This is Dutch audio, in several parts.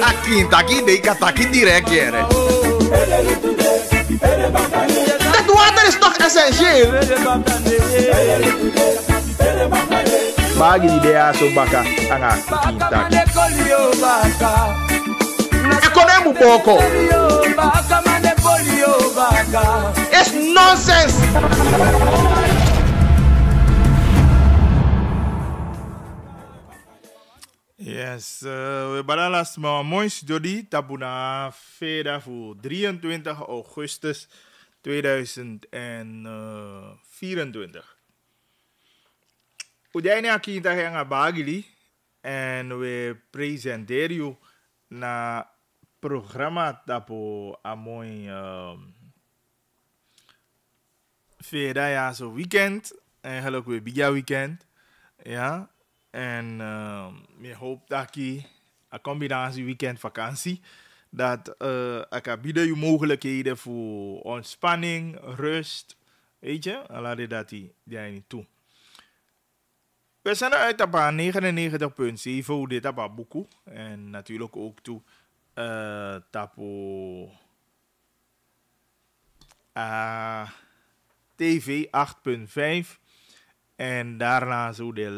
Aqui, daqui daí, tá aqui direto, era. É, né? Eduardo, eles tocam essa gíria. Bag tá é de beaço, baca, ana, quinta. É colhemos um pouco. It's nonsense. Yes, eh, we hebben last maar mooi studie. Tabuna Veda voor 23 augustus 2024. Udaini akinta henga bagili en we presenteren u na programma tapo amoy mooi Veda ja zo weekend. Eigenlijk weer biga weekend. Ja, en ik hoopt hoop dat ik een combinatie weekendvakantie, dat uh, ik bieden je mogelijkheden voor ontspanning, rust, weet je, en laat dat die, niet toe. We zijn uit op 99.7 dit op En natuurlijk ook toe uh, tapo uh, TV 8.5 en daarna zo de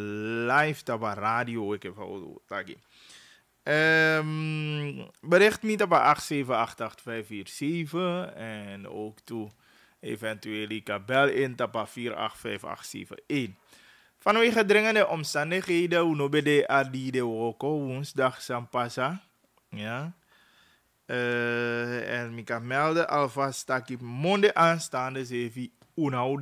live op radio ik even houden. Tagi. bericht me op 8788547 en ook toe eventueel ik bel in op 485871. Vanwege dringende omstandigheden, hoe de bede adide woko woensdag sampasa. Ja. Uh, en ik kan melden alvast dat ik maandag aanstaande 7 uur nou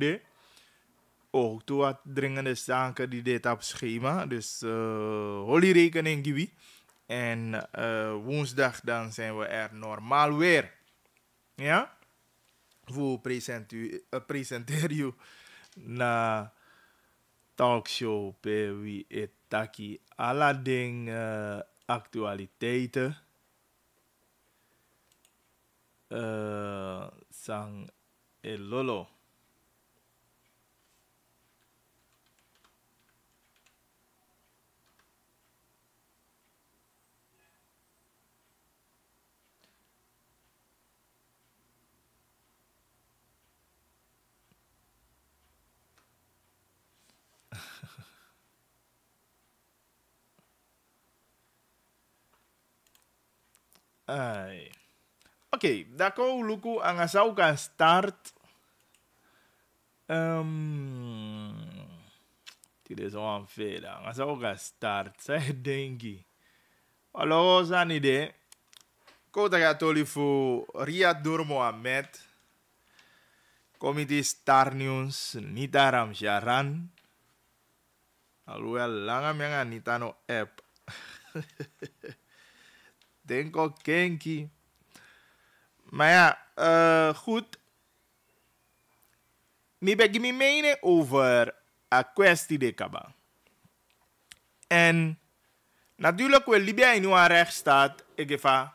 ook oh, toe wat dringende zaken die dit op schema. Dus uh, eh, holy rekening Gibi. En eh, woensdag dan zijn we er normaal weer. Ja? We present eh, presenteer je na talkshow per wie het taki Aladdin uh, actualiteiten. Uh, sang Elolo. Ay. oke, okay, dako luku ang asaw ka start. Um, tidak soan oh, fela. Ang asaw ka start. Sa dengi. Alo, san ide. Kota ka toli fu durmo a met. komitis Star News Nita Ramsyaran. Alwel langam yang anita no app. Denk Denko Kenki. Maar ja, eh, goed. Ik ben me mening over een kwestie de kaba. En natuurlijk wil Libya in een rechtsstaat. Ik heb haar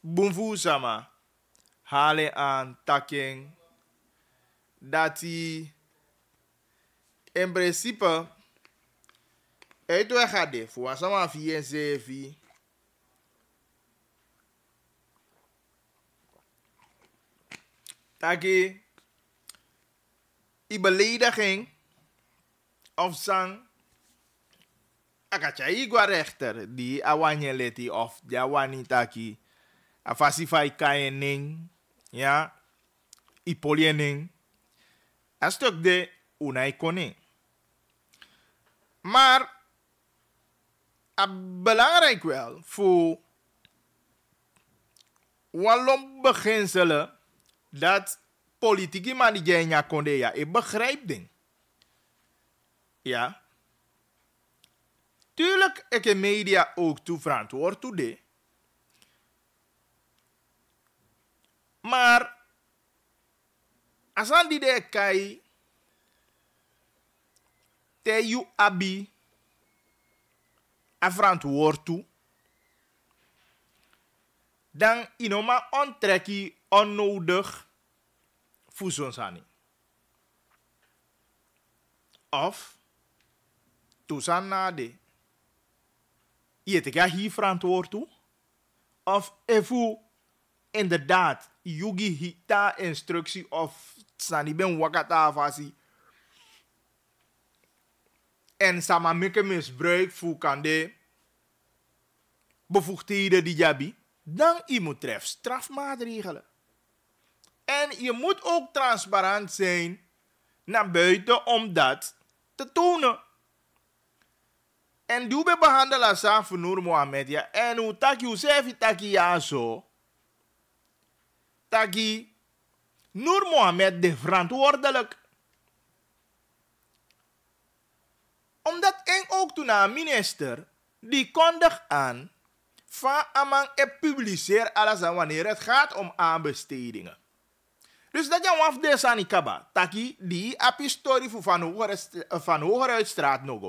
boemvoe samen. Halen aan taking. Dat hij in principe uitweg gaat voor samen 4 en 7. taki i belediging of sang akacha gua rechter di awanye leti of jawani taki afasifai kaening ya i poliening a stuk de una mar maar belangrijk wel voor walom beginselen dat politieke man die jij konde, ja, ik begrijp ding. Ja. Tuurlijk, ik heb media ook toe verantwoord toe de. Maar, als aan die de kai, te you abi, a verantwoord toe, dan inoma ontreki onnodig fuzonsani. Of tusanade. de je hier verantwoord toe. Of efu inderdaad yugi hita instructie of sani ben wakata vasi. En sama mikke misbruik voor kan de bevoegdheden die jabi. Dan iemand moet strafmaatregelen. En je moet ook transparant zijn naar buiten om dat te tonen. En doe behandelen zelf Nur Mohammed En hoe taki Usefi taki ja zo. Taki Nur Mohammed de verantwoordelijk. Omdat ik ook toen een minister die kondig aan van amang en publiceer alles aan wanneer het gaat om aanbestedingen. Dus dat je van de sanikaba. Taki die apistorie van hoer eh, van hogere uitstraat nog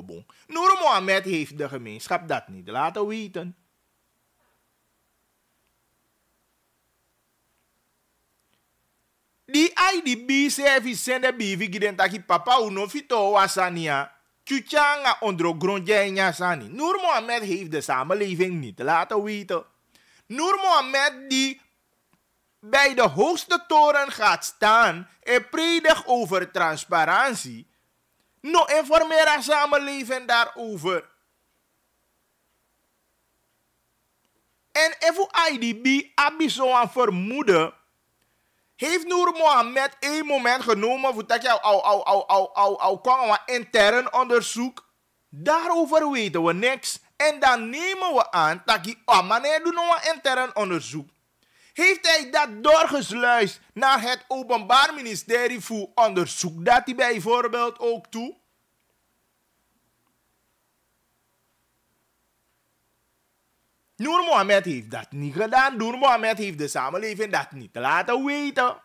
Noor Mohammed heeft de gemeenschap dat niet laten weten. Die IDB service de bivi giden taki papa uno fito wasania. Chuchanga ondrogrondje in sani. Noor Mohammed heeft de samenleving niet laten weten. Noor Mohammed die bij de hoogste toren gaat staan en predigt over transparantie, no informeer haar samenleving daarover. En even IDB abiso aan vermoeden, heeft Noor Mohammed één moment genomen voor dat je al, al, al, intern onderzoek. Daarover weten we niks. En dan nemen we aan dat die oh, maar een intern onderzoek. Heeft hij dat doorgesluist naar het Openbaar Ministerie voor onderzoek dat hij bijvoorbeeld ook toe? Noor Mohammed heeft dat niet gedaan. Noor Mohammed heeft de samenleving dat niet laten weten.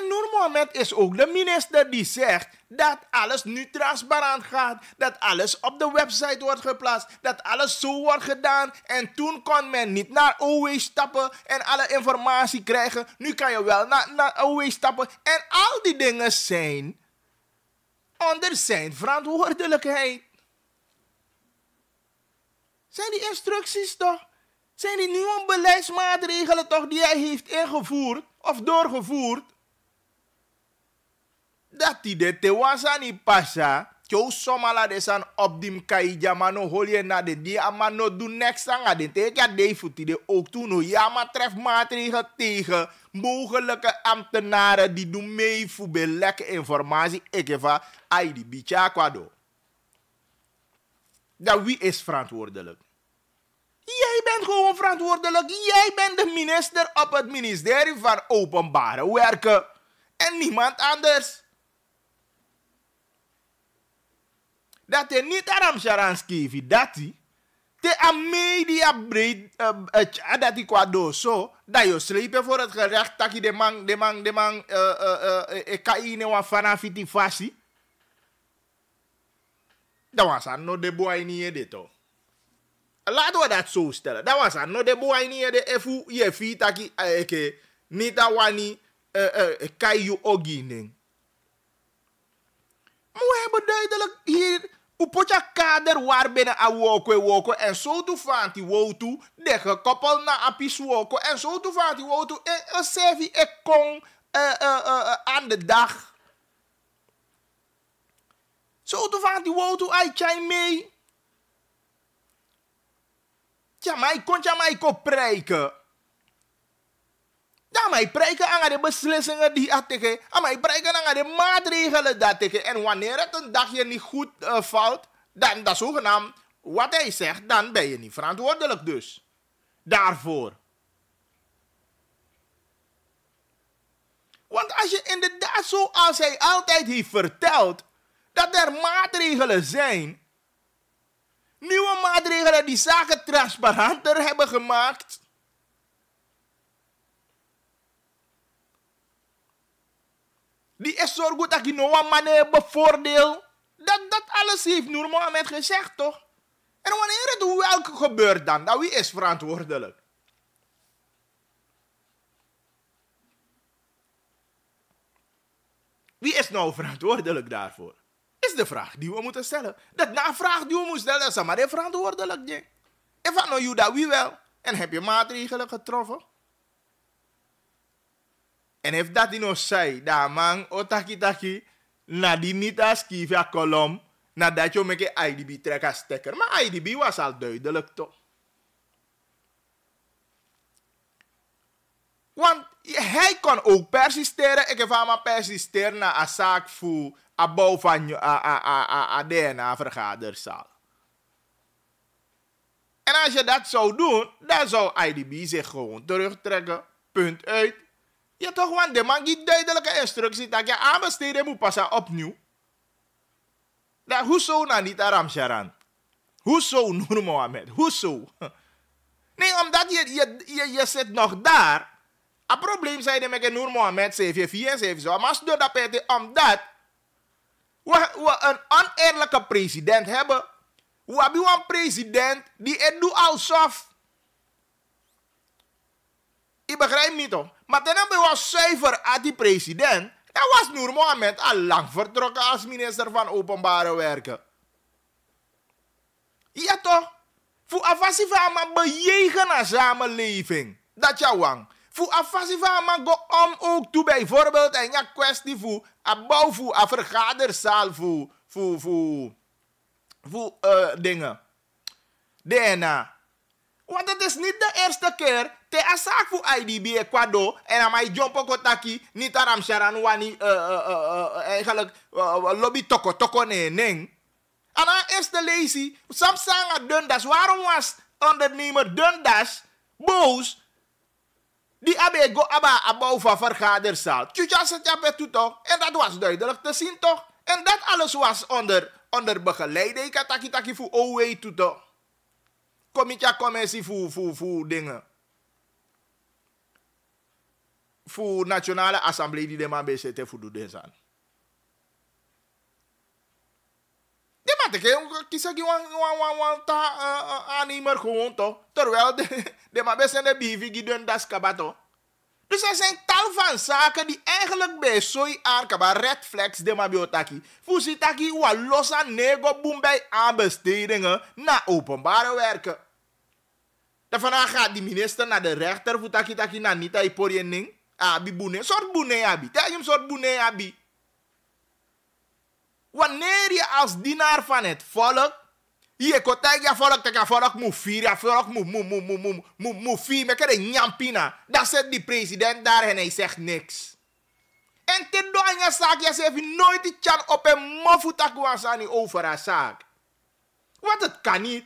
En Noor Mohamed is ook de minister die zegt dat alles nu transparant gaat. Dat alles op de website wordt geplaatst. Dat alles zo wordt gedaan. En toen kon men niet naar Owe stappen en alle informatie krijgen. Nu kan je wel naar, naar stappen. En al die dingen zijn onder zijn verantwoordelijkheid. Zijn die instructies toch? Zijn die nieuwe beleidsmaatregelen toch die hij heeft ingevoerd of doorgevoerd? die de wasani pasha kyo somala de san opdim kai jamano holie na de di amano do next anga de te de futi de ook toen no tref maatregelen tegen mogelijke ambtenaren die doen mee voor belek informatie ai di bicha kwado. Dat wie is verantwoordelijk? Jij bent gewoon verantwoordelijk. Jij bent de minister op het ministerie van Openbare Werken. En niemand anders. dat e niet aan sharans te a media breed, um, a dat ik qua do so dat je slepen voor het gerecht taki de man de man de man e uh, uh, uh, kaine wa fanafiti fasi dat was aan no de boy niet dit toch Laten we dat zo stellen. Dat was aan. No de boy de efu je fi taki eke niet dat wani kai you ogi ning. Maar we hebben duidelijk Kupotja kader waar binnen a woko e woko en zo tu fanti wotu de gekoppel na apis woko en zo tu fanti wotu en een servi e kon eh, eh, eh, aan de dag. Zo tu fanti wotu ai chai mee. Tja, mai kon tja mai ko eh, dan mij prijken aan de beslissingen die dat tegen. Maar ik prijken aan de maatregelen dat tegen. En wanneer het een dagje niet goed valt, dan dat zogenaamd wat hij zegt, dan ben je niet verantwoordelijk dus. Daarvoor. Want als je inderdaad, zoals hij altijd heeft verteld, dat er maatregelen zijn, nieuwe maatregelen die zaken transparanter hebben gemaakt, Die is goed dat je nou een bevoordeel. Dat, dat alles heeft Noor Mohammed gezegd, toch? En wanneer het welke gebeurt dan? Dat nou, wie is verantwoordelijk? Wie is nou verantwoordelijk daarvoor? Is de vraag die we moeten stellen. Dat na vraag die we moeten stellen, is maar verantwoordelijk. En van nou, dat wie wel? En heb je maatregelen getroffen? En if dat in zei, da man, otaki taki, na di niet als via kolom, na dat je met IDB trek stekker. Maar IDB was al duidelijk toch. Want hij kon ook persisteren. Ik heb allemaal persisteren naar een zaak voor een bouw van een DNA-vergaderzaal. En als je dat zou doen, dan zou IDB zich gewoon terugtrekken. Punt uit. Je toch, want de man die duidelijke instructie dat je aanbesteden moet passen opnieuw. Dat nou, hoezo nou niet Aram Sharan? Hoezo, Noor Mohammed? Hoezo? Nee, omdat je, je, je, je zit nog daar. Een probleem zijn de met Noor Mohammed 74 zo. Maar door dat pete, omdat we, we een oneerlijke president hebben. We hebben een president die het doet alsof. Ik begrijp niet toch? Maar dan hebben we zuiver aan die president. Dat was Noor Mohamed al lang vertrokken als minister van Openbare Werken. Ja toch? Voor afasi van bejegenen samenleving. Dat ja wang. Voor afasi van go om ook toe bijvoorbeeld en ja kwestie voor een bouw voor een vergaderzaal voor voor voor eh, dingen. DNA. Want het is niet de eerste keer te asak fu IDB Ecuador en aan mij John Pokotaki niet aan Sharan wani eh uh, eh, eigenlijk eh, eh, lobby toko toko nee nee. En dan is de lazy, Samsanga Dundas, waarom was ondernemer Dundas boos? Die abe go aba abou van vergaderzaal. Tjucha zet je toch? En dat was duidelijk te zien toch? En dat alles was onder, onder begeleiding. Kataki taki voor OW oh toe toch? Komitja commissie voor, voor, voor dingen voor nationale assemblée die de man bezig voor doen zijn. De man e tegen kies ik wan wan wan wan ta aannemer gewoon terwijl de de man bezig de bivi die doen dat kabato. Dus er zijn tal van zaken die eigenlijk bij zo'n aankaba red flags de mabiotaki. Fusitaki wa losa nego bumbay bij aanbestedingen na openbare werken. Dan vandaag gaat die minister naar de rechter voor taki taki na nita iporiëning abi bune sort bune abi tegen sort bune abi wanneer je als dienaar van het volk je ko tegen volk tegen volk moet vieren volk mu mu mu mu mu moet moet de nyampina dat die president daar en hij zegt niks en te doen je zaak je zegt nooit die chan op een mofutak was over haar zaak want het kan niet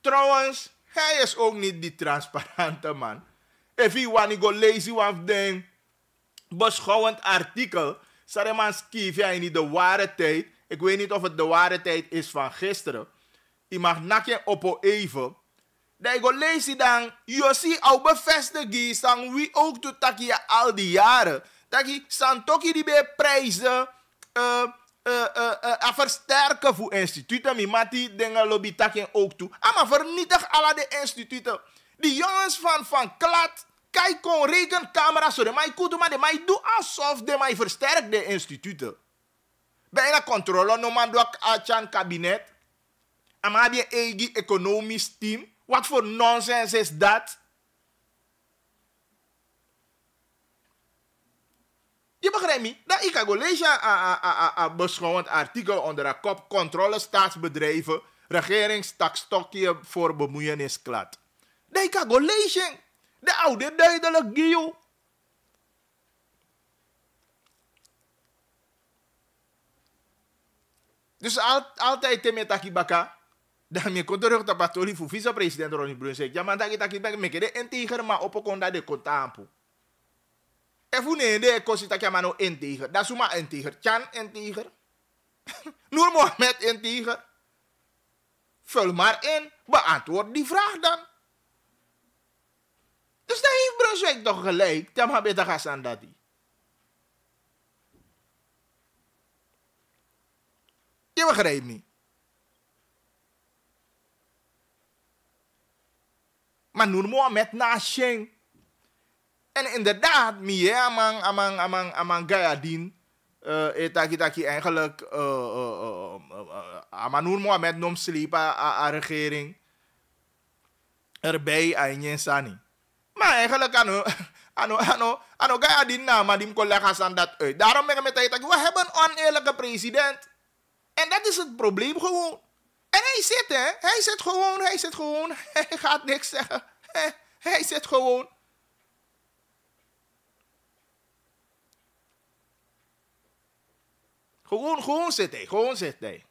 trouwens hij is ook niet die transparante man Everyone go lazy one ding. Beschouwend artikel. Sareman kief in niet de ware tijd. Ik weet niet of het de ware tijd is van gisteren. Ik mag nakje op even. Dat go lazy dan. Je ziet al bevestigen. Sang wie ook doet dat je al die jaren. Dat je santoki die bij prijzen. Uh, uh, uh, uh, a versterken voor instituten. Maar die dingen lobby takken ook toe. Ah, maar vernietig alle de instituten. Die jongens van Van Klad, kijk kon sorry, zo ik mij kudu, maar de mij doe alsof de mij versterkt de instituten. Bijna controle, no man doe ik kabinet. En maar je eigen economisch team. Wat voor nonsens is dat? Je begrijpt me? Dat ik ga lezen beschouwend artikel onder de kop controle staatsbedrijven, regeringstakstokje voor bemoeienis klad. They ka go De oude duidelijk giel. Dus al, altijd teme takibaka. Dan me kon terug te patoli voor president Ronnie Bruin president Ja, taki taki ik me kede integer maar op kon daar de kontampo. En voor nee, de kost dat je no integer. Dat is maar integer. Chan integer. Noor Mohammed integer. Vul maar in. Beantwoord die vraag dan. Dus daar heeft Brunswijk toch gelijk. Dan heb je dat aan dat die. Je begrijpt niet. Maar nu moet met nashing. En inderdaad, mie amang amang amang amang gayadin. Uh, eh, etaki eh, taki eigenlijk uh, uh, Amanur met nom sleep a, eh, a, regering erbij aan Sani. Maar eigenlijk eh, ano, ano, ano, ano gaya din naman collega's en dat uit. Eh, Daarom hebben we met we hebben een oneerlijke president. En dat is het probleem gewoon. En hij zit, hè. Hij zit gewoon, hij zit gewoon. Hij gaat niks zeggen. Hij, hij zit gewoon. Gewoon, gewoon zit hij. Gewoon zit hij.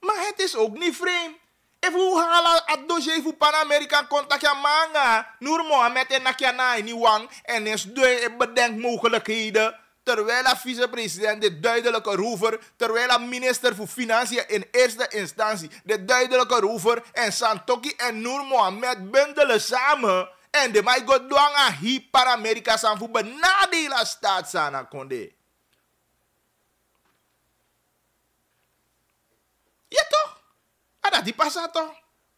Maar het is ook niet vreemd. If you hala at doje fu pan American contact ya manga. Nurmo, met en nakia na in iwang en is de bedenk mogelijkheden. Terwijl de vicepresident de duidelijke roever, terwijl de minister voor Financiën in eerste instantie de duidelijke roever en Santoki en Noor Mohamed bundelen samen. En de mij god doang hi para Amerika san voor benadela staat sana konde. Ja toch? dat die passa toch?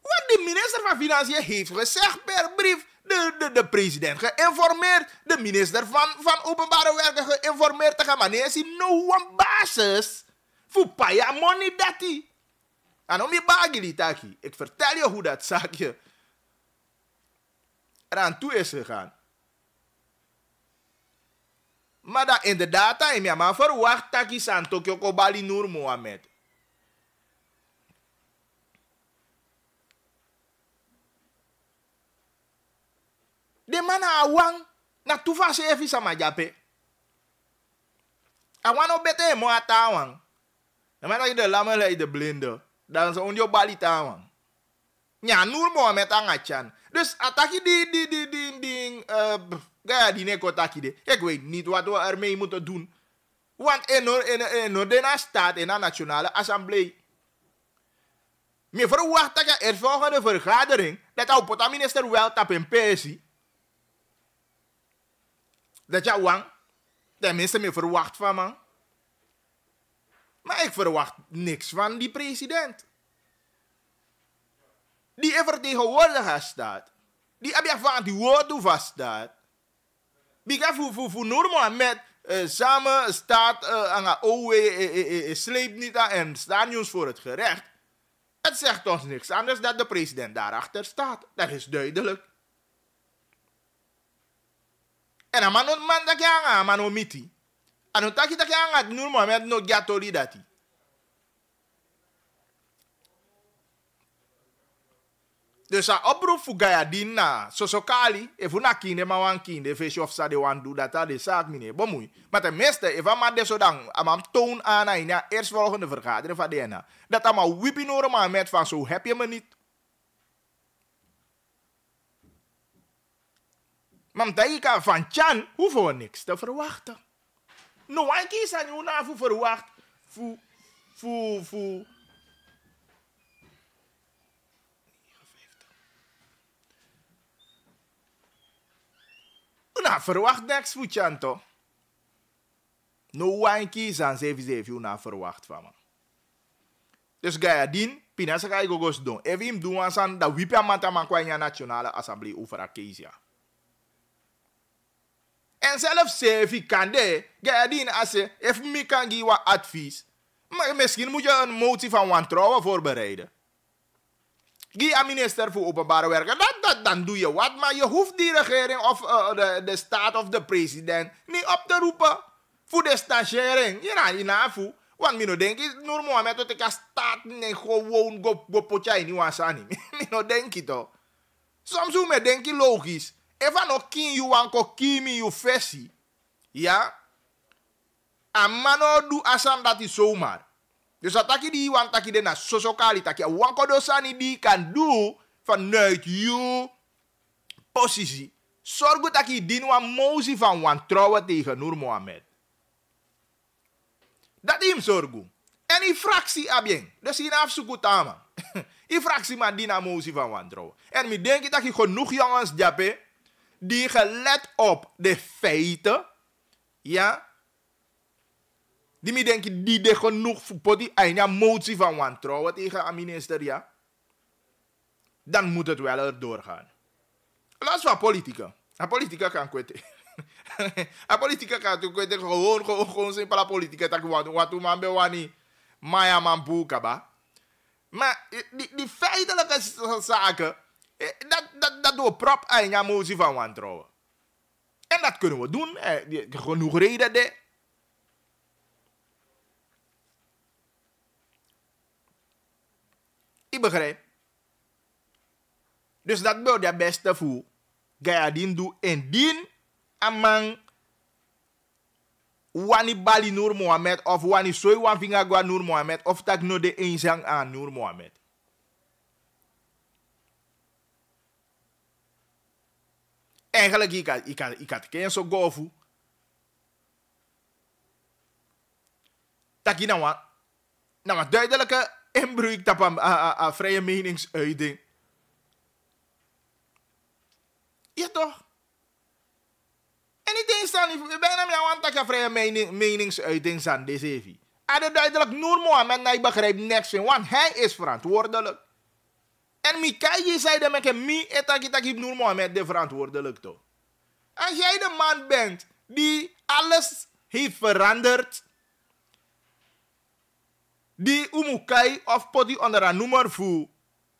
Wat de minister van Financiën heeft gezegd per brief. De, de, de president geïnformeerd. De minister van, van Openbare Werken geïnformeerd. Te gaan. Maar nee, is no one basis. Voor paya money hij. En om je bagili taki. Ik vertel je hoe dat zaakje eraan toe is gegaan. Maar dat inderdaad, ik heb verwacht dat ik Santokyo Kobali Noor Mohamed. de mana awang na tufa se efi sama jape. Awan no bete mo ata awang. Na mana ide lama le ide blender. Dan so ondio bali ta awang. Nya nur mo ameta ngachan. Dus ataki di di di di di uh, eh, gaya di neko taki de. Ik ni tuwa wat we ermee to dun. Want eno de na in de Nationale Assemblée. Me verwacht dat je er volgende vergadering dat jouw potaminister wel tap in Dat jouw wang. Tenminste, me verwacht van man. Maar ik verwacht niks van die president. Die een vertegenwoordiger staat. Die heb je van die woorden vaststaat. Bika voor voor voor normaal met eh, samen staat eh, aan de OE eh, niet aan en staan ons voor het gerecht. Het zegt ons niks anders dat de president daarachter staat. Dat is duidelijk. En ama no man da ki anga ama no miti. dat taki taki anga Nur Mohammed no gatori dati. Dus a oproep voor gaya din na sosokali efu na kinde ma wan kinde fe shof sa de wan do dat de saak mine bomui. Maar ten meeste eva ma de so dan amam toon aan na eerstvolgende vergadering van ena. Dat ama wipi ma met van zo heb je me niet. Mamtaika van Chan, we niks te verwachten. No one kies aan jou na voor verwacht. Fu, fu, voor. Nou, verwacht niks voor Chan toch? No one kies aan 77 na verwacht van me. Dus ga je dien, pinasa ga je gogos doen. Even doen we aan dat wiepje aan de nationale assemblee over Acacia. En zelf Sevi kan de, gedien als if me kan geven advies. Maar misschien moet je een motie van wantrouwen voorbereiden. Gie aan minister voor openbare werken, dat, dat, dan doe je wat, maar je hoeft die regering of eh, de, de staat of de president niet op te roepen. Voor de stagiairing, je na, je na, voor. Want ik denk normaal met dat ik als staat nee, gewoon go, go potje in je wasani. Ik denk het toch. Soms me denk je logisch. eva no kin wanko kimi you fesi ya A no du asan dati somar dus ataki di wan taki de na sosokali taki wanko dosa di kan du night you posisi sorgu taki dinu wan mosi van wantrouwen tegen Nur Mohammed dat im sorgu en i fraksi abien dus in afsuku tama I fraksi madina dina mosi van wantrouwen en mi denk taki ik genoeg jongens die gelet op de feiten, ja, die me denk die de genoeg voor die einde motie van wantrouwen tegen een minister, ja, dan moet het wel er doorgaan. Los van politica. Een politica kan kwijten. een politica kan kwijten gewoon gewoon gewoon zijn pala politica tak wat wat u be, bewani maya man ba. Maar die, die feitelijke zaken eh, dat, dat, dat doen prop aan je motie van wantrouwen. En dat kunnen we doen. Eh, genoeg reden de. Ik begrijp. Dus dat wil je beste voel. Ga je din doen. Indien amang wani bali Noor Mohammed of wani soy wan finga Noor Mohammed of tak no de aan Noor Mohammed. Eigenlijk, ik had, ik had, ik had geen zo golfu. Dat je nou wat, nou wat duidelijke inbreuk op een, aan, vrije meningsuiting. Ja toch? En ik denk dan, bijna mij aan dat je vrije meningsuiting zijn, deze even. En duidelijk, Noor Mohammed, nou, ik begrijpt niks van, want hij is verantwoordelijk. En mi zei dat meke mi etaki taki Noor Mohammed de verantwoordelijk to. Als jij de man bent die alles heeft veranderd, die umukai of poti onder een nummer voor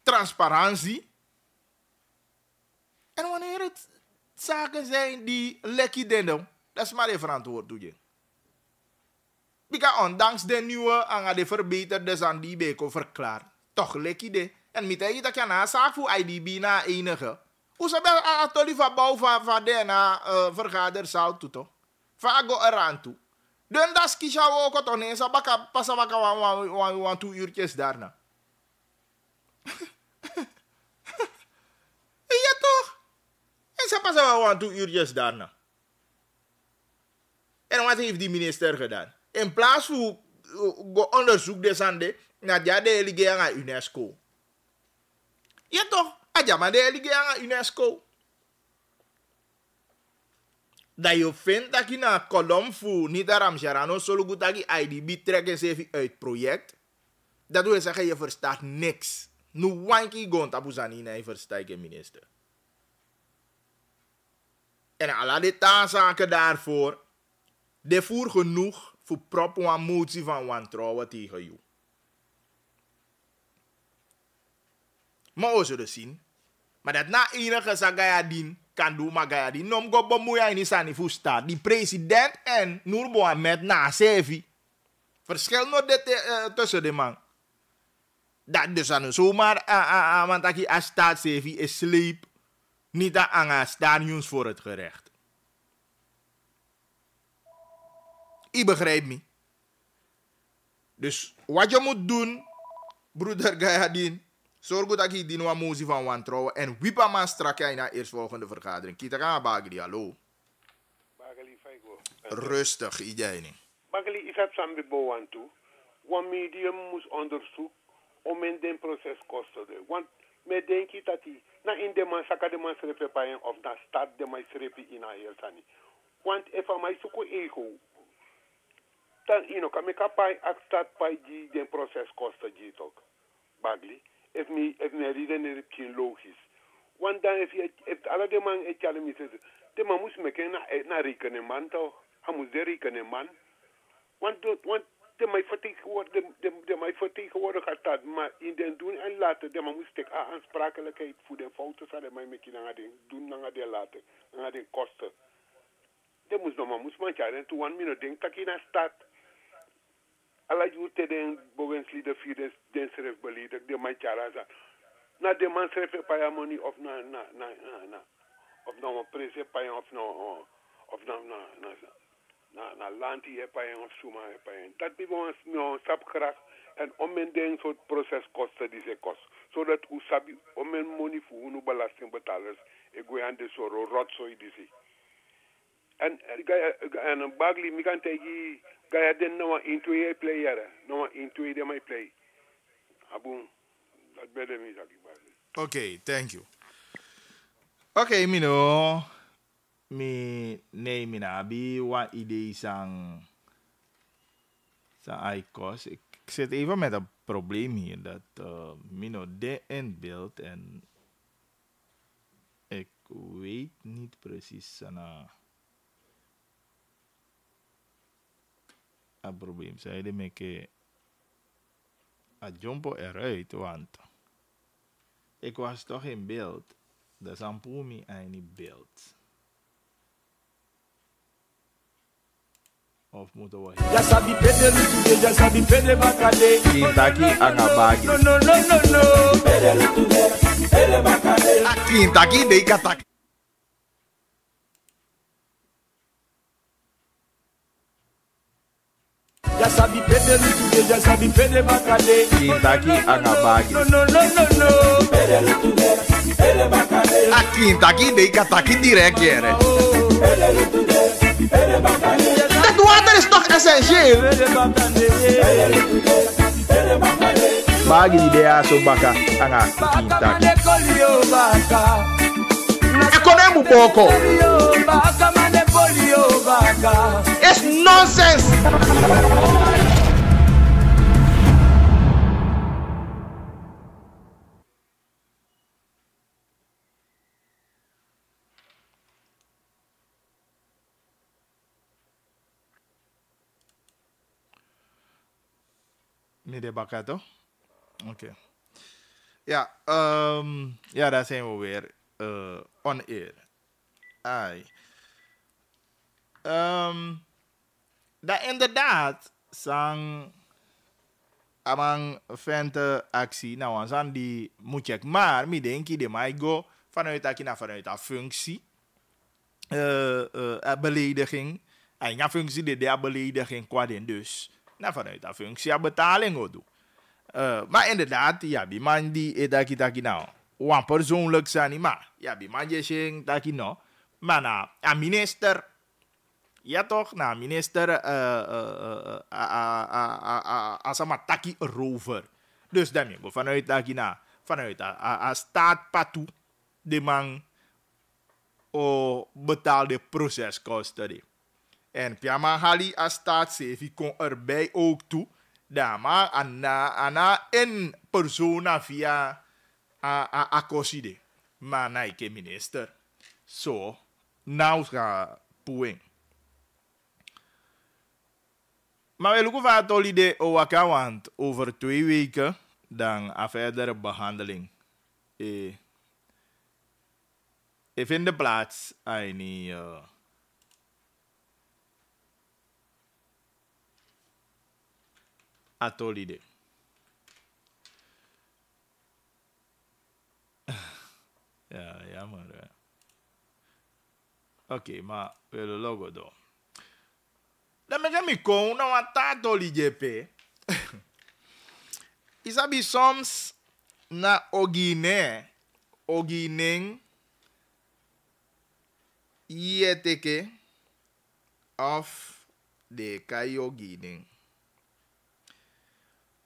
transparantie. En wanneer het zaken zijn die lekker zijn, dat is maar de verantwoord doe ondanks de nieuwe en de verbeterde zijn die beko verklaar, toch lekker de. En met dat je na zaak IDB na enige. Hoe ze bij Atoli van bouw van, van de eh, vergaderzaal toe toch? Van go eraan toe. Dan dus dat kisha ook daarna. ja toch? En ze want wan wan daarna. En wat heeft die minister gedaan? In plaats van eh, onderzoek desande naar de hele aan UNESCO. Ja toch? Aja, maar de liggen aan UNESCO. Dat je vindt dat je naar kolom voert, niet dat Ramjarano zo goed dat je IDB trekt even uit project. Dat wil zeggen, je verstaat niks. Nu wanki gon tabuzani na je verstaat minister. En alle die taanzaken daarvoor, de voer genoeg voor prop een motie van wantrouwen tegen jou. Maar we zullen zien. Maar dat na enige Zagayadin kan doen, maar Gayadin. Nom go bomuya in Isani Fusta. Die president en Noor Mohamed na Sevi. Verschil nog dit, uh, eh, tussen de man. Dat dus aan zomaar, want dat je als sevi is sleep. Niet aan aan staan voor het gerecht. Ik begrijp me. Dus wat je moet doen, broeder Gayadin. Zorg dat je die nieuwe motie van wantrouwen en wiepa man strak jij naar eerstvolgende vergadering. daar gaan bageli, hallo. Rustig, iedereen. Bagli, ik heb samen aan toe. want medium moet onderzoek om in den proces kosten. Want men denkt dat die, na in de man saka de man schreven bij of na start de man schreven in haar hersani. Want even mij zoeken ego. Dan, you know, kan ik een act start bij die den proces kosten, die toch. Bageli efni efni rida ne kin lohis wanda if if ala de man e chale mi se de ma mus me ken na na rika ne man toch? amu de rika ne man want to want de my fatigue word de de de my fatigue word dat. maar in den doen en later de ma mus tek a aansprakelijkheid voor de fouten sa de my me kin ngaden doen ngaden later ngaden kosten de mus no ma mus man chale to one minute denk takina staat ala jurte den bogen de fi den, den sref belide de man charaza na de man sref e money of na na na na na of na mo prese e of na of na na na na na lanti e paya of suma e dat bi wan mi sap kracht en om den soort proces kosten deze kos kost zodat u sabi om money voor unu belastingbetalers e go so ro rotso i die an uh, gaya uh, an bagli mi kan tegi gaya den no want into a play yara no want into a my play abun that better me zaki bagli okay thank you okay mino, no me name na abi wa ide isang sa ICOS ik zit even met een probleem hier dat uh, Mino de inbeeld en ik weet niet precies. Uh, het probleem. Zij de meke a jumbo eruit, want ik was toch in beeld. Dus aan Pumi en of motorway. Yes, I be pedal today. Yes, I be pedal back a day. Kentucky and No, no, no, no, no. Pedal today. Pedal back a day. Kentucky, they got sabe perder muito já sabe perder bacalhau. E tá aqui, Agabag. Não, não, não, não, Perder muito perder bacalhau. A quinta aqui, Deika, tá aqui direto, Ele Perder muito é bacalhau. Eduardo, eles tocam SG. é bacalhau. Bag de BA, sou bacá. Agá, aqui. É colheu, bacá. É colheu, bocó. Bacá, mané, It's nonsense. Need a bakato? Okay. Ja, um, ja, daar zijn we weer uh, on air. Ai. Um, dat inderdaad, sang amang vente actie, nou aan die moet je maar, mi denki de mij go vanuit akina vanuit haar functie, uh, uh, belediging, en ja functie de de belediging kwad in dus, na vanuit haar functie a betaling o Uh, maar inderdaad, ja, die man die etaki taki nou, wan persoonlijk zijn, maar ja, die man je zing taki nou, maar na, nou, een minister, ja toch? Nou, minister uh, uh, uh, Asamataki erover. Dus daarmee, vanuit Dagina, vanuit a staat patu, de man o betaalde proceskosten. En Pyama Hali a staat sevi kon erbij ook toe. Dama ana, ana en persona via a, a, a koside. Maar naike minister. Zo, so, nou ga poeng. Maar we lopen oh, wat olide want over twee weken dan een verdere behandeling. Eh, ik eh, vind de plaats aan die... Uh, atolide. ja, jammer. Oké, okay, maar we willen logo door. Damejamiko, unawatado lijepe. Isabi soms na ogine, ogineng, teke of de kayogineng.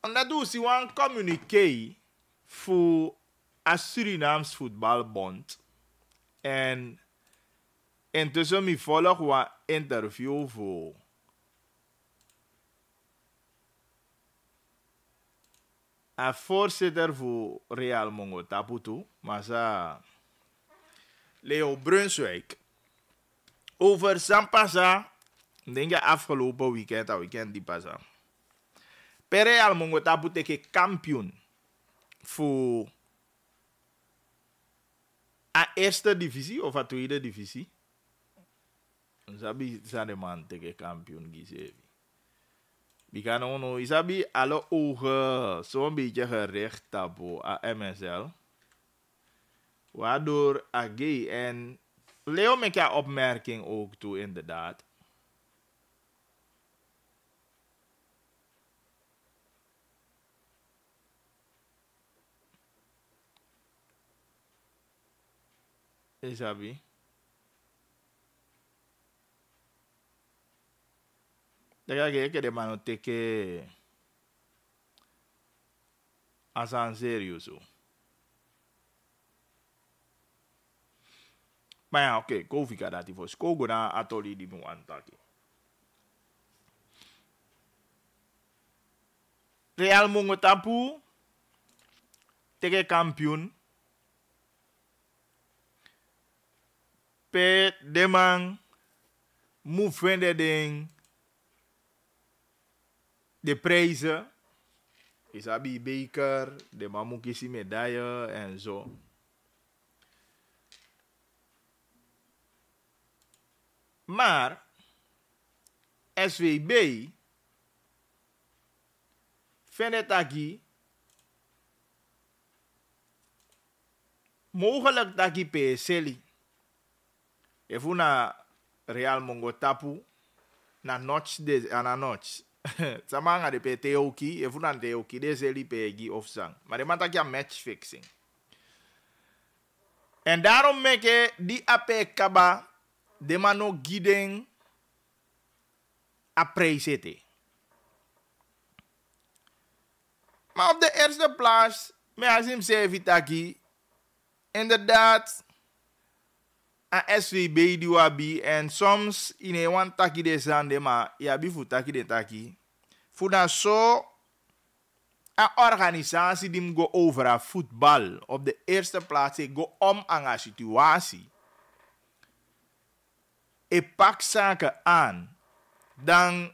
Onda si wan a football football En And mi volg wat interview vous. a force daarvoor Real Mongo Taputu, Masa Leo Brunswick. Over Sampasa, pasa, week afgelopen weekend, a weekend de pasa. Per Real Mongo division, kampioen voor a division. divisie of a tweede divisie. Die gaan ono isabi alle ogen zo'n beetje gericht tabo a MSL. Waardoor agi en Leo een opmerking ook toe inderdaad. Isabi. Jadi ke yake de mano teke asan serius, so ma ya ok ko fika dati fos Kou gona atoli di mu antaki Real mungo tapu teke kampion pe demang mu fende De de prijzen. Isabi Baker, de Mamukisi medaille en zo. Maar SWB Fenetaki mogelijk taki PSL. Even naar Real Mongo na notch des eh, na notch. samanga de pe teoki e funan teoki de pe gi of sang maar de mata kia match fixing en daarom meke di ape kaba de mano giden a preisete maar op de eerste plaats me asim taki. inderdaad a SVB duwabi en soms een wan taki de sande ma ya bifu taki de taki fu so, organisasi een dim go over a football, Op de eerste plaats go om an a situasi. E pak sake an, Dan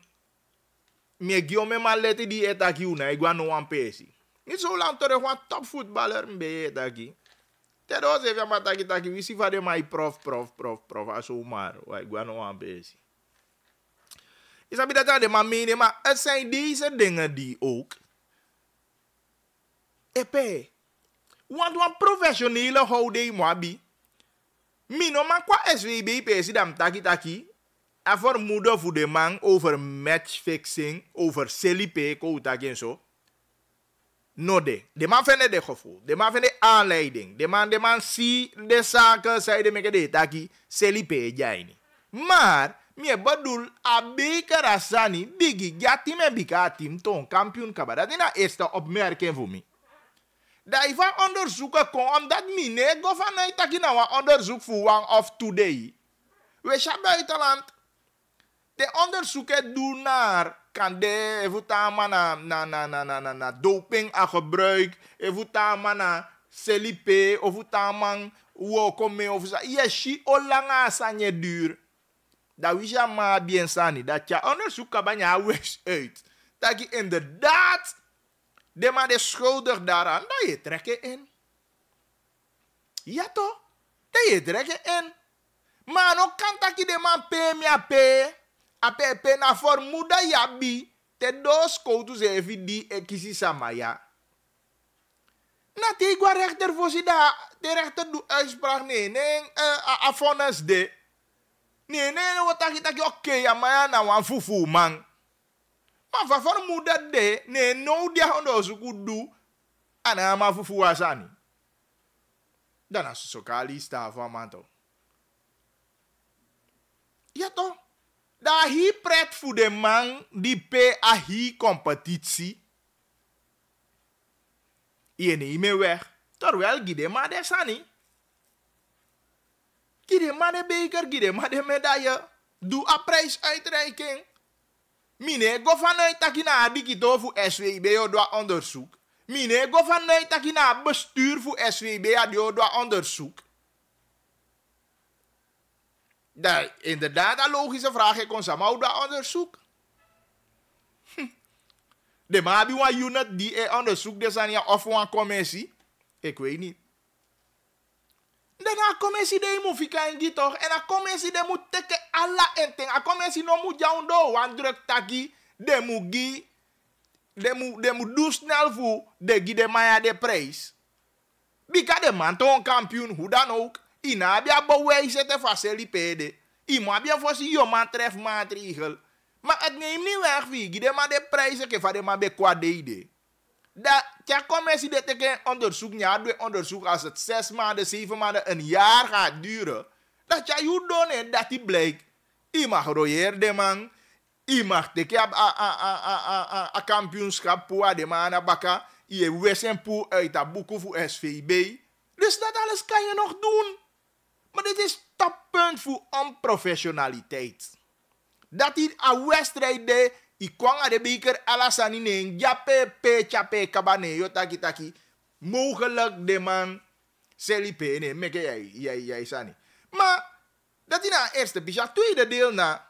mie gyo me malete di etaki una igwa no an pesi. Ni so lan tore wan top footballer mbe etaki. Te se vya mataki taki wisi fade mai prof prof prof prof aso umar wa igwa no an pesi. Je snapt dat dat maar meenemen. Maar het zijn deze dingen die ook. Epe. Want een professionele houding bi. Mino man kwa SVB PSI dam taki taki. En voor moeder voor de man over match fixing over celipé taki en zo. No de. De man vindt de gevoel. De man vindt aanleiding. De man, de man zie de zaken, zei de meke taki. celipé jij niet. Maar mie badul abeka rasani bigi, gati me bika team ton kampioen kaba. Dat is de eerste opmerking voor mij. Dat ik van onderzoeken kon, omdat mine go vanuit dat ik nou een onderzoek voor one of today. We zijn buitenland. De onderzoeken doen naar kan de evutama na na na na na na na doping a gebruik evutama na selipe evutama wo komme of sa yeshi olanga sanye duur dat we zijn maar bien sani, dat je onderzoek kan je huis uit. Dat je inderdaad de man de schuldig daaraan, dat je trekken in. Ja toch? Dat je trekken in. Maar ook kan dat je de man pe mia pe, a pe na moeder muda bi, te dos koutus evi eh, di e kisi samaya. Na te igwa rechter voor de eh, rechter doe uitspraak, nee, nee, eh, a, a, de. nene oke ya maya na mang, ma mafafar muda de dia udiahondo du ana ya mafufu wasani dana sosokali stafu amanto ya da hi pret fu de mang di pe ahi competitie Iene ime weg, gi gide ma desani. Gide maar beker, gide maar de medaille. Doe een prijsuitreiking. Mine go vanuit dat je naar dikito voor SWB doet onderzoek. Mine go vanuit dat je naar bestuur voor SWB doet onderzoek. Dat inderdaad een logische vraag. Ik kon samen onderzoek. Hm. De mabi een unit die onderzoek is aan je of een commissie. Ik weet niet. Dan a komesi de imu fika ingi toch. En a komesi de mu teke alla enteng. A komesi no mu joundo wan druk tagi. De mu gi. De mu, de mu do snel fu. De gi de maya de prijs. Bika de man toon kampioen. Hoe dan ook. Ina abia bewijzen te faciliteren. Ima abia si yo man tref maatregel. Maar het neemt niet weg wie. de ma de prijzen. Kefa de ma be kwa de idee. Dat je commissie dit een onderzoek, ja, doe onderzoek als het zes maanden, zeven maanden, een jaar gaat duren. Dat je je doet dat die blijkt. Je mag roeien de man. i mag de a, a, a, a, a, a kampioenschap voor de man i Je wesen voor uit de boek voor SVB. Dus dat alles kan je nog doen. Maar dit is toppunt voor onprofessionaliteit. Dat hij een wedstrijd deed i kwanga de beker alasani ne jape pe chape kabane yo taki taki mogelijk de man selipe nee meke jij jij jij sani maar dat is na eerste bisha tweede deel na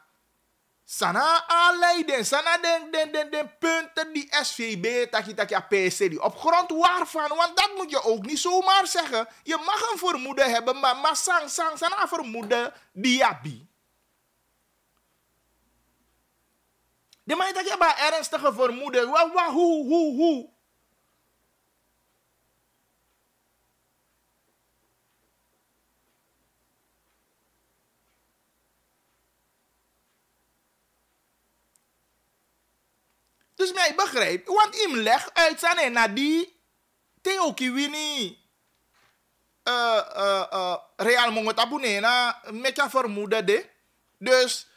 sana aanleiden sana den den den den punten die SVB taki taki PC die op grond waarvan want dat moet je ook niet zomaar zeggen je mag een vermoeden hebben maar maar sang sang sana vermoeden diabi De man dat je ernstige vermoeden. Wa, wa, hoe, hoe, hoe. Dus mij begrijp, want hij legt uit zijn naar die Teokiwini. Uh, eh, uh, eh, uh, eh, Real Mongotabunena, met je vermoeden de. Dus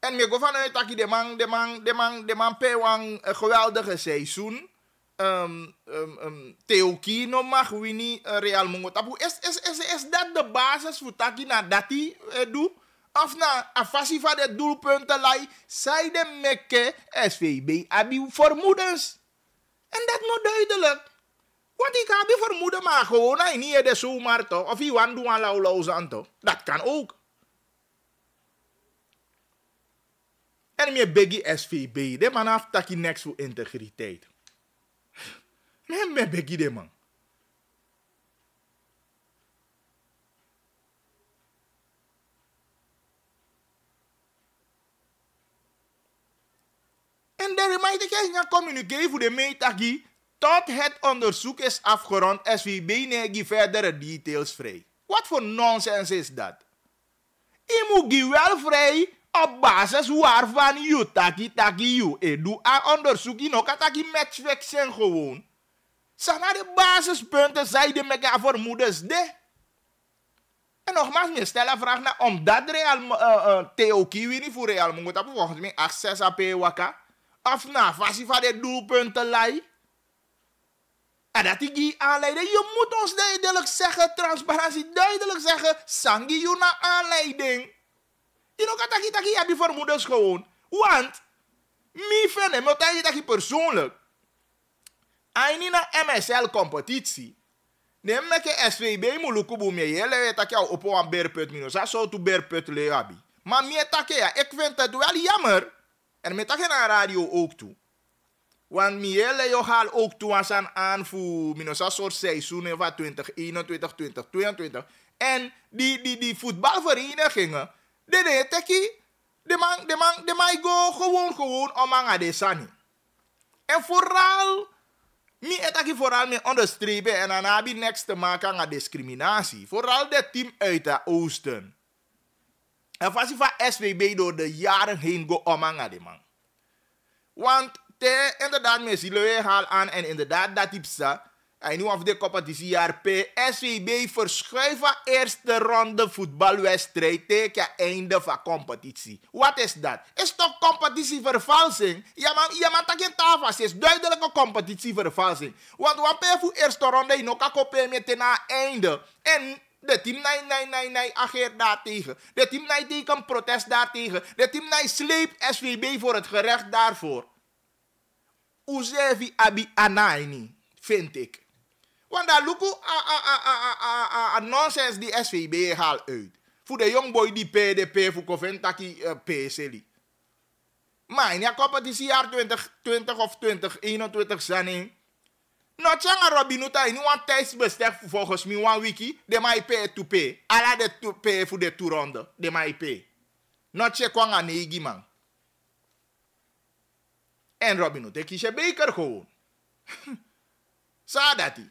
en we gouverneur vanuit dat de man, de man, de man, de een eh, geweldige seizoen. Um, um, um, no mag we niet uh, Real Mongotapu. Is, is, is, dat de basis voor dat na dat hij uh, Of na afasie van de doelpunten lai, zij de mekke SVB abi vermoedens. En dat moet duidelijk. Want ik heb die vermoeden, maar gewoon hij niet de zomaar toch. Of hij wan doen aan lau Dat kan ook. En meer biggie SVB. De man heeft taki niks voor integriteit. Nee, meer biggie de man. En de reminder kan je communiceren voor de meetagi. Tot het onderzoek is afgerond, SVB neemt verdere details vrij. Wat voor nonsens is dat? Je moet die wel vrij op basis waarvan je taki taki je e doe aan onderzoek je nog taki matchwerk zijn gewoon. Zijn de basispunten zeiden mekaar vermoedens de. En nogmaals, je stelt een vraag naar omdat Real uh, uh, Theo Kiwi niet voor Real moet hebben volgens mij access aan AP waka. Of na fasie van de doelpunten lei. En dat ik die aanleiding, je moet ons duidelijk zeggen, transparantie duidelijk zeggen, sangi je naar aanleiding. Die nog taki taki heb je voor moeders gewoon. Want, mi vinden, maar taki taki persoonlijk. Als je naar MSL-competitie, neem me ke SVB moet lukken boem je. Je leert dat je op een berput minus. Dat zou ber berput le abi. Ma taki takia, ek vind het wel jammer. En met taki naar radio ook toe. Want Miele Johaal ook toe aan zijn aanvoer. Minus een soort seizoenen van 2021, 2022. En di, di, di voetbalverenigingen de is teki, de man, de man, de man go gewoon gewoon om aan de sani. En vooral, mi etaki vooral me onderstrepen en dan heb je niks te maken aan discriminatie. Vooral de team uit het oosten. En vast van SWB door de jaren heen go om de man. Want te inderdaad me zilewe haal aan en inderdaad dat type en nu af de competitie jaar SVB verschuiven eerste ronde voetbalwedstrijd tegen einde van competitie. Wat is dat? Is toch competitievervalsing? Ja, maar ja, maar dat tafas is duidelijke competitievervalsing. Want wat P voor eerste ronde in elkaar kopen met na einde. En de team nee, nee, nee, nee, ageert daartegen. De team nee, tekent protest daartegen. De team nee, sleept SVB voor het gerecht daarvoor. Uzevi abi anaini, vind ik. Want daar look a nonsense die SVB haalt uit. Voor de young jongboy die PDP voor Coventaki uh, eh, PSL. Maar in de competitie jaar 2020 of 2021 zijn. No changa robinuta in one test bestek volgens mij one wiki. De mai pay to pay. Alla de to pay voor de toeronde, De mai pay. No check kwanga neigi man. En robinuta ki je beker gewoon. Sadati.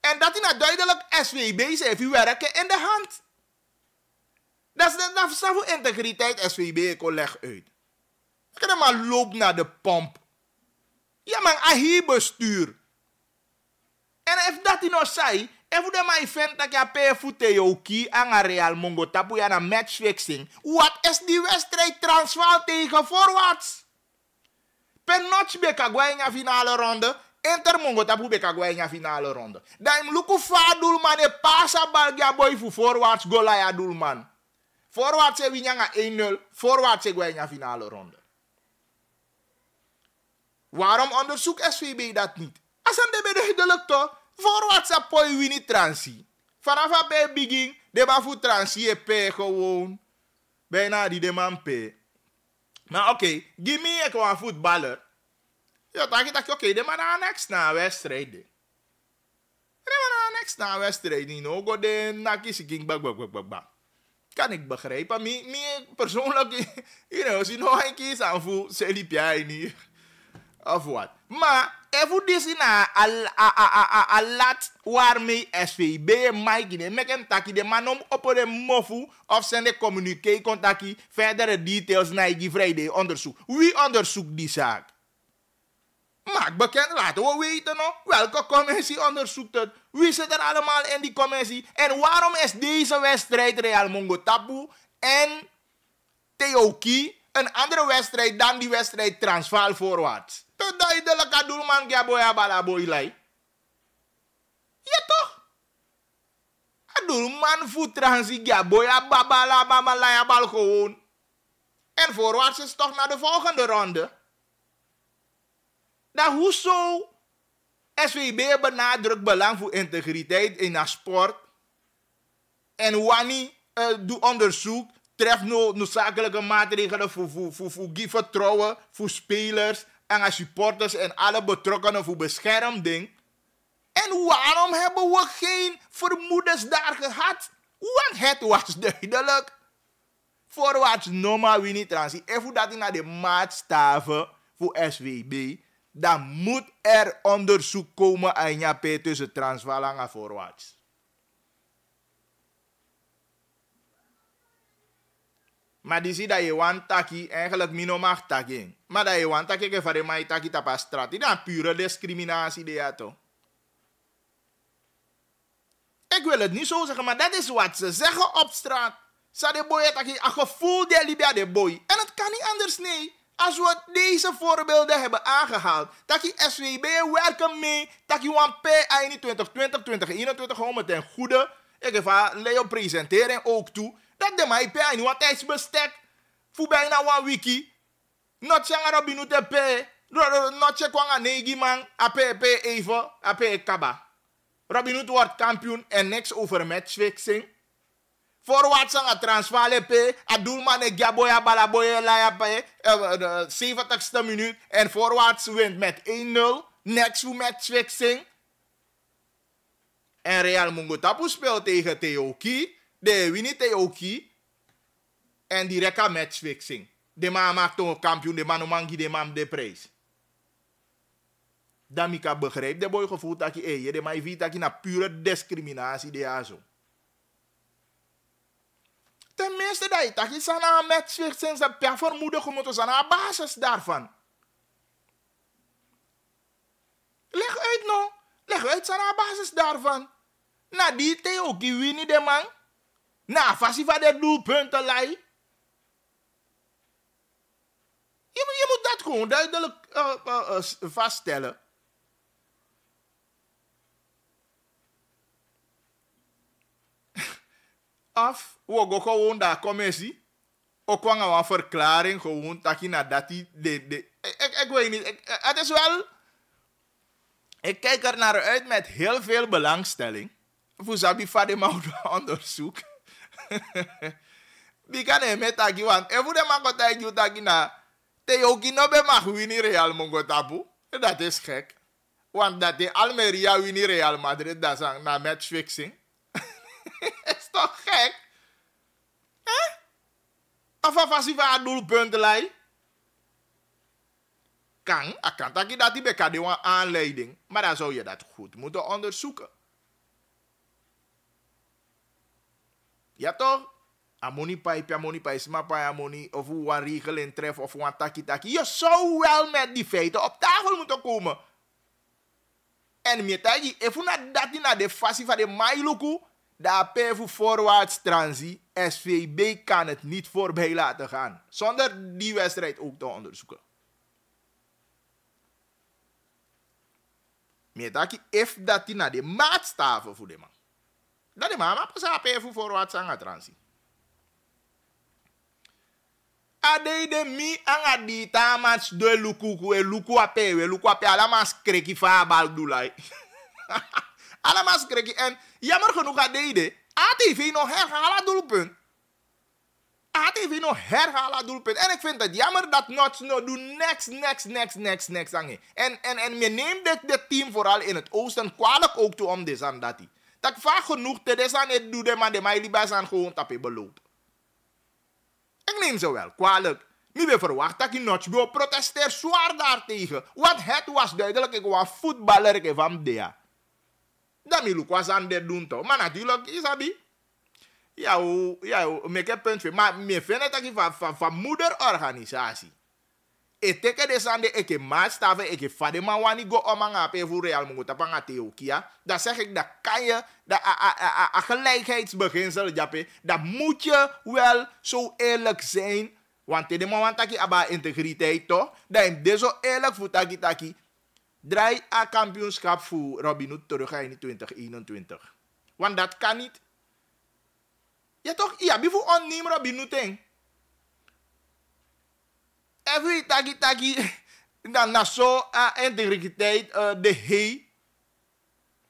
En dat hij nou duidelijk SVB zegt, wie werken in de hand. Dat is de, voor integriteit SVB, ik leg uit. kan maar loop naar de pomp. Ja, maar ahi bestuur. En als dat hij nou zei, voor de maar vindt dat je per voeten jouki aan Real Mongo tapu en een matchfixing. Wat is die wedstrijd Transvaal tegen Voorwaarts? Per notch in de finale ronde Inter mongo tapu be kagwa nya final ronde. Daim luku fa dulman e pasa balgia boy fu forwards gola ya dulman. Forwards e winya nga 1-0, forwards e gwa nya final ronde. Waarom onderzoek SVB dat niet? Als een de to forward forwards apoy wini transi. Vanaf bij begin, de bafu transi e pe gewoon. Bijna die de man pe. Maar oké, okay, gimme ik e een voetballer. Ja, dan dacht ik, oké, okay, dit maar naar next na wedstrijd. Dit maar naar next na wedstrijd. Niet no go de ging bak bak bak bak bak. Kan ik begrijpen. Mij, mij persoonlijk, you know, si no een kies aanvoelt, ze liep jij niet. Of wat. Maar, even dit is na a lat waarmee SVB Mike in mek en taki de man om um, op de mofu of zijn de communiqué contactie verdere details naar die vrijdag onderzoek. Wie onderzoekt die zaak? Maak bekend, laten we weten welke commissie onderzoekt het. Wie zit er allemaal in die commissie? En waarom is deze wedstrijd Real Mongo Tapu en Theoki een andere wedstrijd dan die wedstrijd Transvaal voorwaarts? Te duidelijk doelman Gaboya Balaboilai. Ja toch? Doelman voet transi Gaboya Babala babala Bal gewoon. En voorwaarts is toch naar de volgende ronde. Nou, hoezo SVB benadrukt belang voor integriteit in de sport. En wanneer eh, doet onderzoek, treft no noodzakelijke maatregelen voor, voor, voor, voor, vertrouwen, voor spelers en supporters en alle betrokkenen voor bescherming. En waarom hebben we geen vermoedens daar gehad? Want het was duidelijk. Voorwaarts normaal we niet even dat in naar de maatstaven voor SWB dan moet er onderzoek komen aan tussen Transvaal en voorwaarts. Maar die zie dat je wan taki eigenlijk mino mag taki. Maar dat je wan taki ke fare mai taki tapa strati. is pure discriminatie de ato. Ik wil het niet zo zeggen, maar dat is wat ze zeggen op straat. Sa de boy taki a gevoel de libia de boy. En het kan niet anders, nee. Als we deze voorbeelden hebben aangehaald, dat je SWB werken mee, dat je een PI 2020, 2021 gewoon ten goede, ik ga Leo presenteren ook toe, dat de mij PI nu tijdsbestek voor bijna een wiki. Not zeggen aan Robin te pay, not check aan negi man, AP even, AP kaba. Robin wordt kampioen en niks over matchfixing. Voorwaarts aan het Transvaal pe, Adulmane Gaboya Balaboya Laya pe, 70ste minuut en voorwaarts wint met 1-0. Next met fixing. En Real Mungotapu speelt tegen Theoki. De winnen Theoki. En direct match-fixing. De man maakt een kampioen, de man mangi de man de prijs. Dan ik begrijp de boy gevoel dat je, hey, de man weet dat je naar pure discriminatie de zo. Tenminste, dat je toch iets aan met zich sinds de vermoedigen moeten zijn aan basis daarvan. Leg uit nou. Leg uit zijn aan basis daarvan. Na die te ook die winnie de man. Na fasie van de doelpunten Je, je moet dat gewoon duidelijk uh, uh, vaststellen. Af, we gaan gewoon daar commissie. Ook kwam een verklaring gewoon dat die de, de, ik, ik weet niet, het is wel, ik kijk er naar uit met heel veel belangstelling. Voor Zabi Fadema onderzoek. Die kan hem met taki, want even de man gaat hij taki na. Te ook in obe mag winnen Real Mongotapu. Dat is gek. Want dat de Almeria winnen Real Madrid, dat is match matchfixing. is toch gek? Hè? Of je waar doelpunten lei? Kan, ik ah, kan dat dat die bekade aanleiding, maar dan zou je dat goed moeten onderzoeken. Ja toch? Amoni pijpje, amoni pijs, smapa, amoni, of hoe een in tref, of hoe een taki taki. Je zou wel met die feiten op tafel moeten komen. En met dat je even dat je naar de fasie van de mailuku, de AP voor voorwaarts transie, SVB kan het niet voorbij laten gaan. Zonder die wedstrijd ook te onderzoeken. Mietaki, if dat die naar de maatstaven voor de man. Dat de mama pas AP voor voorwaarts aan transie. de mi anga di match de lukuku e eh, luku ape we eh, luku ape alamas kreki fa bal dulai. Allemaal kregen. En jammer genoeg had deden. ATV nog herhalen doelpunt. ATV nog herhalen doelpunt. En ik vind het jammer dat Notch no doet next next next next next. En, en, en men neemt dit, dit team vooral in het oosten kwalijk ook toe om dit aan dat hij. Dat vaak genoeg te dit aan het doen, maar de Mailibas aan gewoon tapje belopen. Ik neem ze wel kwalijk. Nu we verwacht dat ik Notch protesteer zwaar daartegen. Want het was duidelijk, ik was voetballer ik van Dea da mi lukwa san dun to mana ti lo ki sabi ja o ja o meke punt maar me vind dat ik fa, van van moederorganisatie e teke de sande eke maatstaven eke fade man wani go omanga pe voor real mungo tapanga teokia dan zeg ik dat kan je dat a, a, a, a, gelijkheidsbeginsel dat moet je wel zo eerlijk zijn want de man taki aba integriteit toch dan zo eerlijk voor taki taki Draai een kampioenschap voor Robin Hood terug in 2021. Want dat kan niet. Ja toch? Ja, bijvoorbeeld onneem Robin Hood. Every tagi tagi. Dan eh, eh, na zo uh, integriteit de he.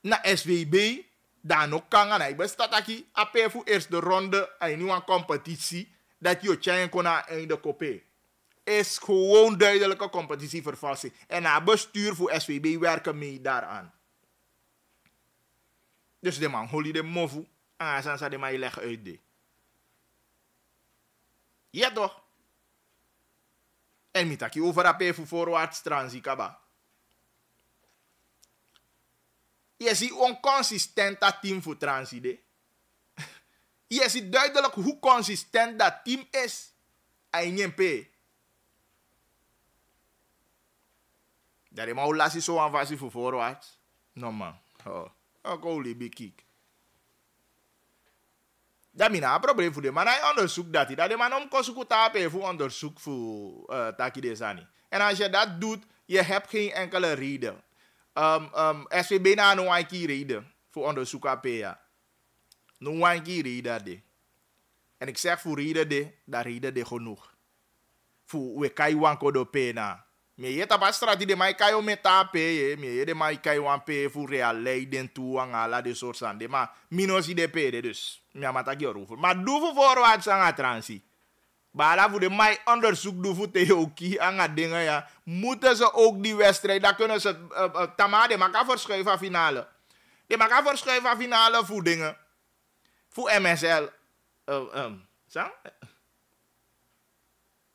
Na SWB. Dan ook kan aan. Ik ben stataki. Aper voor eerste ronde. En nu een competitie. Dat je tjen kon in de kopie is gewoon duidelijke competitievervalsing. En na bestuur voor SWB werken mee daaraan. Dus de man holy de mofu. En ah, zijn aan de man leggen uit de. Ja toch? En mitaki overap voor voorwaarts transie kaba. Je ziet onconsistent dat team voor transie de. Je ziet duidelijk hoe consistent dat team is. je pe. Dat je maar laat zo aan voor voorwaarts. No man. Oh. Ik wil liever Dat is een probleem voor de man. Hij onderzoekt dat. Dat de man omkost goed tapen voor onderzoek voor uh, Taki Desani. En als je dat doet, je hebt geen enkele reden. Um, um, SVB na no reden voor onderzoek AP. No one key reden de. En ik zeg voor reden de, dat reden de genoeg. Voor we kai wanko do pena. Me ye tapa strati de mai kayo meta pe maar de mai kayo an pe fu real leiden tu an ala de soort san de minosi de pe de dus. Mi amata Ma voorwaarts aan a transi. Bala voor de mij onderzoek doen voor Theoki dingen ja. Moeten ze ook die wedstrijd, dan kunnen ze eh, eh, tamade maar Tamade elkaar verschuiven af finale. Die elkaar verschuiven af finale voor dingen. Voor MSL. zo?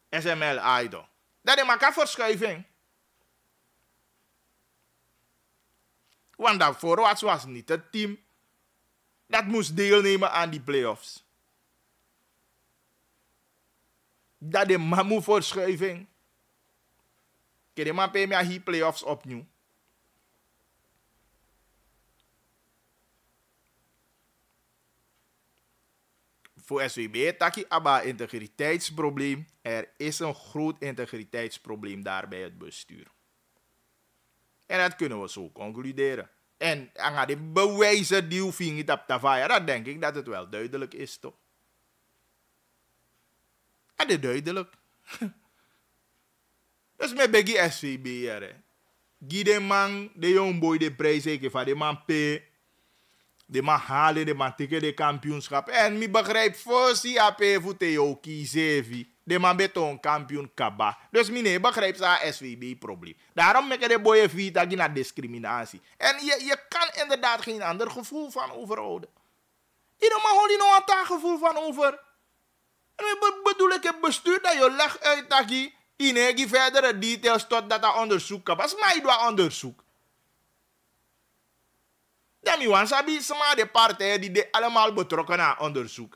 SML, Aido. Dat is maar een verschuiving. Want daarvoor was, was niet het team dat moest deelnemen aan die playoffs. Dat is maar Kijk, de Kedema Pemia hier playoffs opnieuw. voor SWB, taki aba integriteitsprobleem. Er is een groot integriteitsprobleem daar bij het bestuur. En dat kunnen we zo concluderen. En aan de bewijzen die u niet op te dat denk ik dat het wel duidelijk is, toch? Dat is duidelijk. dus met begin SVB, hè. Gideman, de jongboy, de prijs, ik van de man P. De man halen, de man tikken de kampioenschap. En mi begrijp voor si ape voete ook kiezevi. De man beton kampioen kaba. Dus mine begrijp sa SVB probleem. Daarom maak de boye vita naar discriminatie. En je, je kan inderdaad geen ander gevoel van overhouden. Je mag hoor die nou een gevoel van over. En bedoel ik het bestuur dat je legt uit dat je verdere details tot dat onderzoek kan. Als mij dat onderzoek. Dan mi wan sabi sma de partijen die de allemaal betrokken aan onderzoek.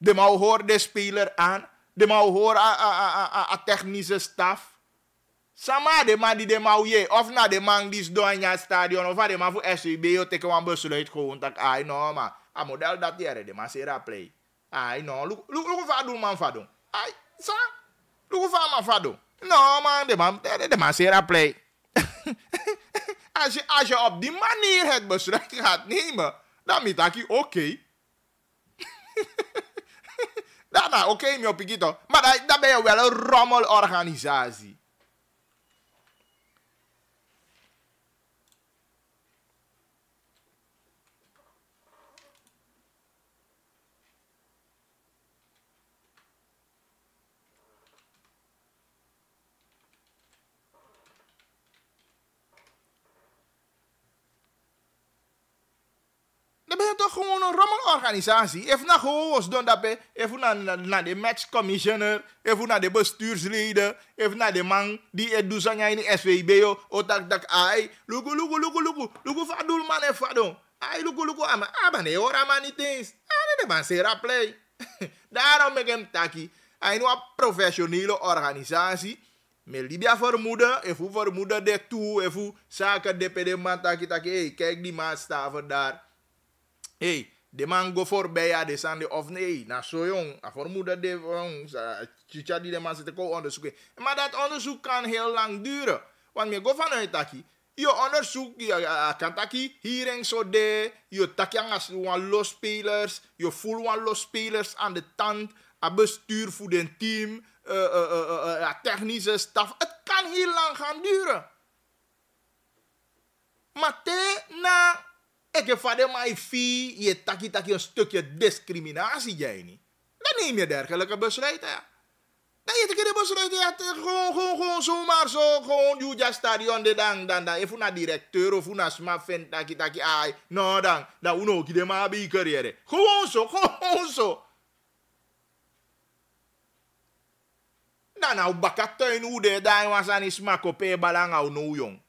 De mau hoor de speler aan. De mau hoor a, a, a, a, technische staf. Sama de man die de mau je. Of na de man die is door in stadion. Of de man voor SUB. Je teken een besluit gewoon. Dat ai no man. A model dat jere. De man sera play. Ai no. Look lu vaak doen man vadon. Ai. Sa. Look hoe vaak man vadon. No man. De man, de, de man sera play. Als je, als je op die manier het besluit gaat nemen, dan moet ik oké. Okay. nou oké, okay, mijn pikito. Maar dan, dan ben je wel een rommelorganisatie. dan ben toch gewoon een rommelorganisatie. Even naar Hoos doen dat bij. Even naar, naar de matchcommissioner. Even naar de bestuursleden. Even naar de man die het doet in de SWB. Oh, dat, dat, ai. Lugu, lugu, lugu, lugu. Lugu, vadul, man, en vadon. Ai, lugu, lugu, ama. Aba, ah, nee, hoor, ama, niet eens. Ah, nee, man, sera play. Daarom ben ik hem taki. Hij is een professionele organisatie. Maar Libia vermoeden, even vermoeden de toe, even zaken de PD man taki taki. Hey, kijk die maatstaven daar hey, de man go voorbij ja, de of nee, na zo jong, voor moeder de jong, chicha die de man zit te onderzoeken. Maar dat onderzoek kan heel lang duren, want je go vanuit dat je onderzoek, je kan taki hier en zo de, je taki als een losspelers, je voelt los spelers aan de tand, aan bestuur voor een team, uh, uh, uh, technische staf. Het kan heel lang gaan duren. Maar te na ik heb van mijn fee, je taki taki een stukje discriminatie, jij niet. Dan neem je dergelijke besluiten, ja. Dan je de besluiten, ja, gewoon, gewoon, gewoon, zomaar zo, gewoon, je ja stadion, de dan, dan, dan. Even naar directeur of naar sma vent, taki taki, ai, nou dan, dan, uno, nou, kide maar bij carrière. Gewoon zo, gewoon zo. Dan nou, bakatuin, hoe de dan was aan die smak op, eh, balang, nou, jong.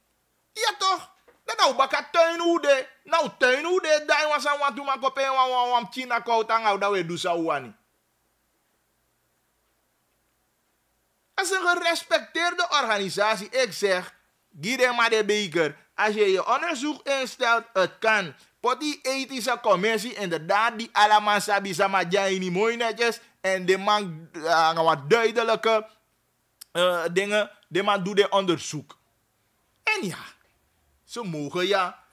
Ja, toch? Dan nou baka tuin hoede. Nou tuin hoede. Daar was aan wat doen maar kopen. Wan china koud aan hou dat we doen zo wani. Als een gerespecteerde organisatie, ik zeg, Guide maar de beker. Als je je onderzoek instelt, het kan. Voor die ethische commissie, inderdaad, die allemaal sabi samajani mooi netjes. En de man uh, wat duidelijke uh, dingen. De man doet de onderzoek. En ja. Ze mogen ja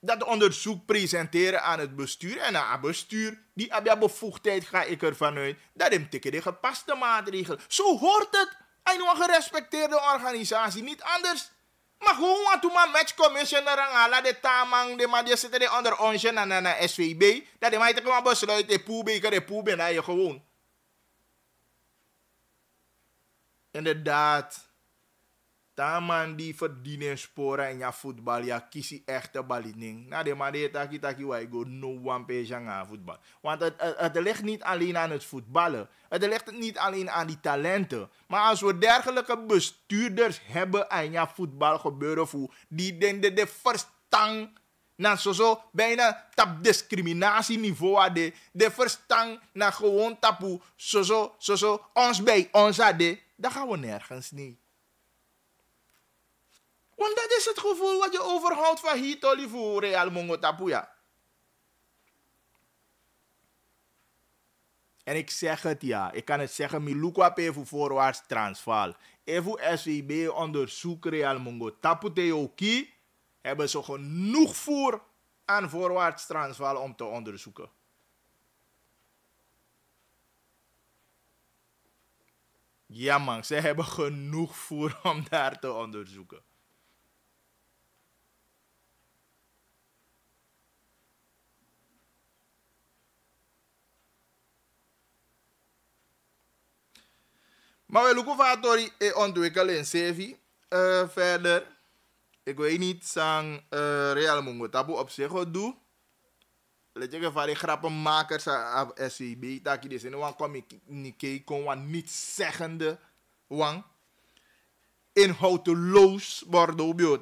dat onderzoek presenteren aan het bestuur. En aan het bestuur, die heb je bevoegdheid, ga ik ervan uit, dat is een de gepaste maatregel. Zo hoort het. En een gerespecteerde organisatie, niet anders. Maar gewoon want doe maar match commissioner aan la de tamang, de man die zitten onder ons en aan de SVB. Dat die meiden gewoon besluiten, de poebeker, de poebe, en je gewoon. Inderdaad taman die verdienen sporen en ya voetbal ya kisi echte balining. Na de made taki taki wa go no one peja voetbal. Want het, het, ligt niet alleen aan het voetballen. Het ligt niet alleen aan die talenten. Maar als we dergelijke bestuurders hebben aan ja voetbal gebeuren voor die den de, de verstand na zo zo bijna tap discriminatieniveau de de verstand na gewoon tapu zo zo zo zo ons bij ons ade. gaan we nergens niet. Want dat is het gevoel wat je overhoudt van Hitoli voor Real Mongotapuya. En ik zeg het ja, ik kan het zeggen, Milukwa voorwaarts Transvaal. Even SWB onderzoek Real Mongotapu hebben ze genoeg voer aan voorwaarts Transvaal om te onderzoeken. Ja man, ze hebben genoeg voer om daar te onderzoeken. Maar we lopen van Tori e ontwikkelen in Sevi. Uh, eh, verder, ik weet niet, zang uh, eh, Real Mungo Tabu op zich wat doen. Let je van die grappenmakers eh, af SCB. Dat je dus in een communiqué want niet zeggende wang. Inhoudeloos Bordeaux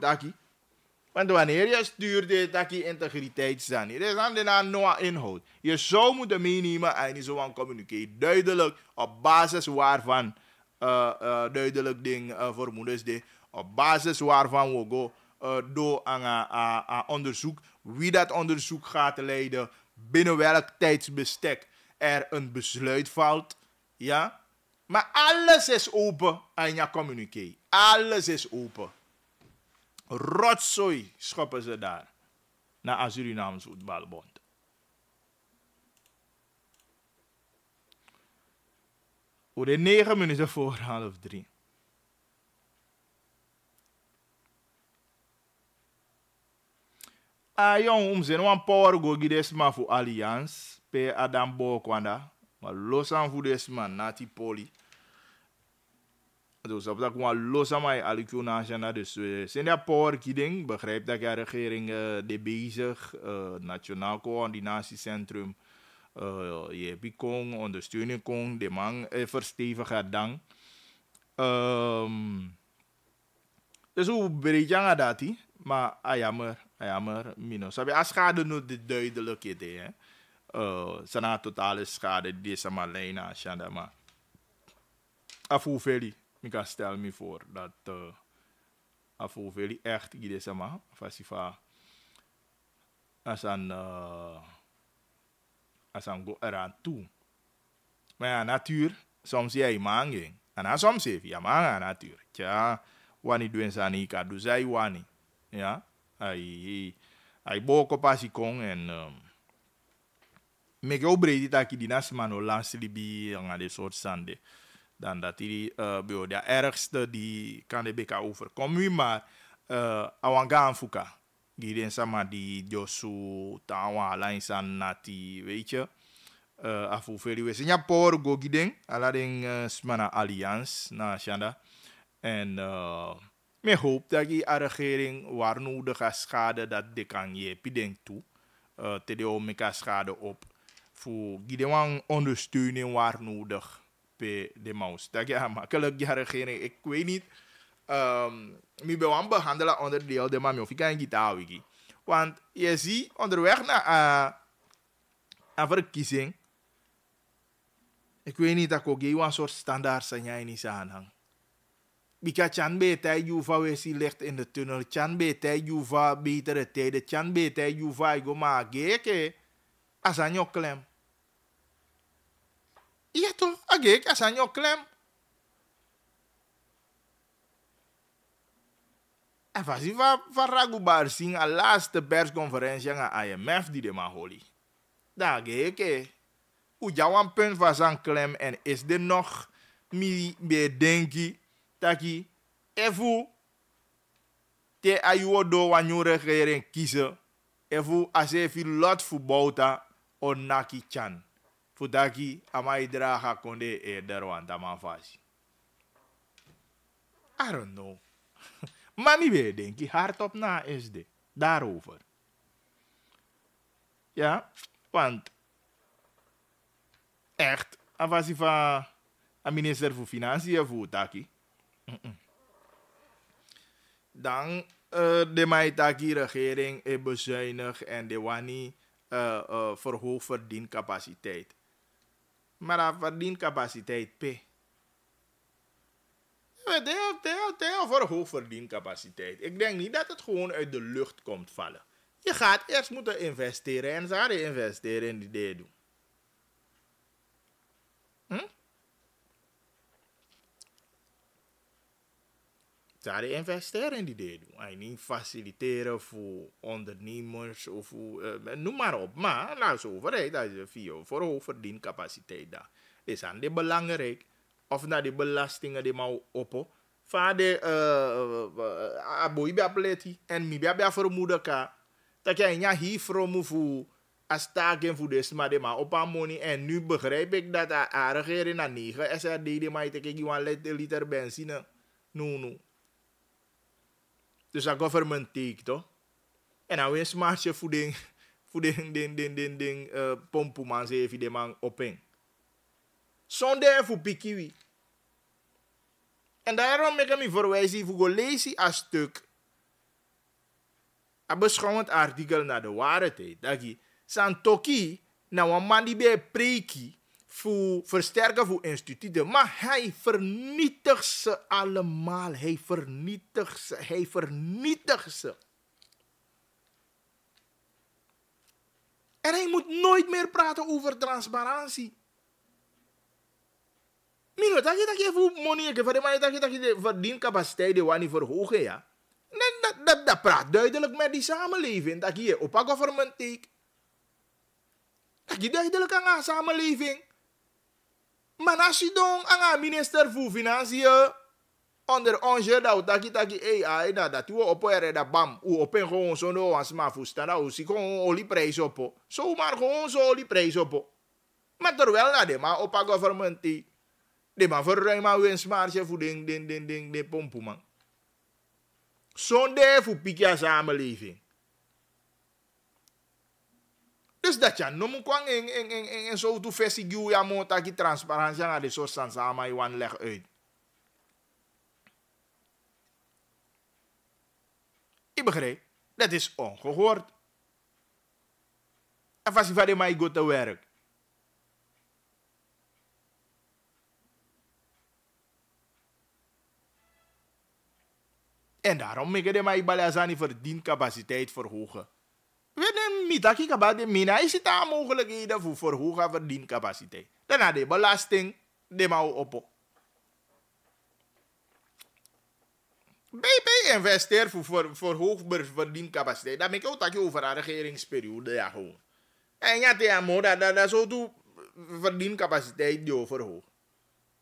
Want wanneer je stuurt, dit dat je integriteit zijn. Het is aan de inhoud. Je zou moeten meenemen en zo aan communiceren duidelijk op basis waarvan uh, uh, duidelijk ding eh, voor moeders op basis waarvan we go door aan, aan onderzoek wie dat onderzoek gaat leiden binnen welk tijdsbestek er een besluit valt ja maar alles is open aan je communiqué alles is open rotzooi schoppen ze daar naar Surinamse voetbalbond Hoe de negen minuten voor half drie. A ah, jong omzien, want power go gidesma voor allianz. Pe adam bo kwanda. Maar los aan voor desma, nati poli. Dus op dat moment los aan mij alikunasjana. Dus zijn eh, dat power kidding. Begrijp dat de regering uh, de bezig. Uh, Nationaal coördinatiecentrum uh, je bikong, ondersteuning kong, de man eh, verstevigen dan. Um, dus hoe breed je dat? Maar ah, jammer, ah, jammer, minus. Sabi, als schade nu de duidelijk idee, Uh, sana totale schade, deze maar je aan Shandama. Af hoeveel, ik kan stel me voor dat... Uh, af hoeveel echt, deze maar, fasifa... Als een... Uh, asanggo go eraan toe. Maar ja, natuur, soms jij mangi. En soms heeft je natuur. Tja, wani doen er sani kadu duzai wani. ya, ai, er ai er boko pasi kong en... Um, meke o bredi taki di mano lansi libi yang ada soort sande. Dan dat die uh, bio de ergste die kan de beka overkomen. Maar uh, awangaan fuka. sama di Josu, Tawa, Alain Sanati, weet je. Uh, eh, afu feri we Singapore go giden, ala den uh, eh, smana alliance na shanda en uh, me hoop dat die regering waar nodig gaat schade dat de kan je pideng toe uh, te de om schade op voor giden wang ondersteuning waar nodig pe de maus dat ja makkelijk die regering ik weet niet um, mi bewan behandelen onderdeel de mami ofika en gitaar wiki. Want je ziet onderweg naar uh, een verkiezing. Ik weet niet dat ik een soort standaard zijn in niet aanhang. Bika chan beta juva wesi licht in de tunnel. Chan beta juva betere tijden. Chan beta juva ik go maar geke. Asanyo klem. Ja toch, agek asanyo klem. E fasi va van ragu bar sing a laatste persconferentie nga IMF di de maholi. Da geke. U jawan punt was aan klem en is de nog mi bedenki taki efu te ayuodo wanyu regering kiezen efu asefi lot fu bouta onaki chan. Futaki amai draga konde e man tamafasi. I don't know. Maar niet weer, denk ik, hardop na is dit. Daarover. Ja, want echt, je van e eh, de minister voor Financiën voor Taki. Mm -mm. Dan uh, de Maitaki regering is e bezuinigd en de Wani uh, eh, uh, eh, verhoogt capaciteit. Maar dat verdiencapaciteit P. They deel, they, voor Ik denk niet dat het gewoon uit de lucht komt vallen. Je gaat eerst moeten investeren en ze investeren in die dingen doen. Hm? Ze investeren in die dingen doen. En niet faciliteren voor ondernemers of voor, eh, noem maar op. Maar als overheid, als je via voor hoogverdiencapaciteit. Is aan de belangrijk of naar de belastingen die maar oppo. Vader, de uh, aboy bij en mi bij bij vermoeden ka. Dat jij niet hier vroom voor als taken voor de maar de maar op aan money. En nu begrijp ik dat de regering naar 9 SRD de maar je gewoon liter benzine. No, no. Dus dat government take toch? En dan nou weer smaakje voor voeding voor ding ding ding de, de uh, pompoeman, ze even de man openg. Zonder voor pikiwi. En daarom maak ik me verwijzen voor lezen als stuk. Een beschouwend artikel naar de waarheid. Dat je Santoki, naar een man die bij preki voor versterken voor instituten. Maar hij vernietigt ze allemaal. Hij vernietigt ze. Hij vernietigt ze. En hij moet nooit meer praten over transparantie. Milo, dat je dat je voor money geeft, dat je dat je verdiencapaciteit wil niet verhogen, ja. Dat, dat, dat, dat praat duidelijk met die samenleving. Dat je op een government take. Dat je duidelijk aan de samenleving. Maar als je dan aan de minister voor Financiën onder onze dat dat je dat je AI nou, dat dat je op een dat bam u op een gewoon zo no als maar voor staan nou, dat zie gewoon olieprijs op. Zomaar gewoon zo olieprijs op. Maar terwijl dat de maar op een government take de ma verruim aan winstmarge voor ding, ding, ding, ding, de pompen, man. Zonder voor pikia samenleving. Dus dat je noem moet kwang in, in, in, in, in zo toe vestigiu ja dat ki transparantie aan de soort sans aan wan leg uit. Ik begrijp, dat is ongehoord. En als je van de mij gaat te werk. En daarom mege de maibalazani verdient capaciteit verhogen. We nemen mitaki kabade mina is het aan mogelijkheden voor verhogen verdiencapaciteit. Daarna de belasting, de mouw op. BP investeert voor, voor, voor verdiencapaciteit. Dat ik ook dat je over een regeringsperiode ja gewoon. En ja, te amo, dat, dat, zo doe verdiencapaciteit die overhoog.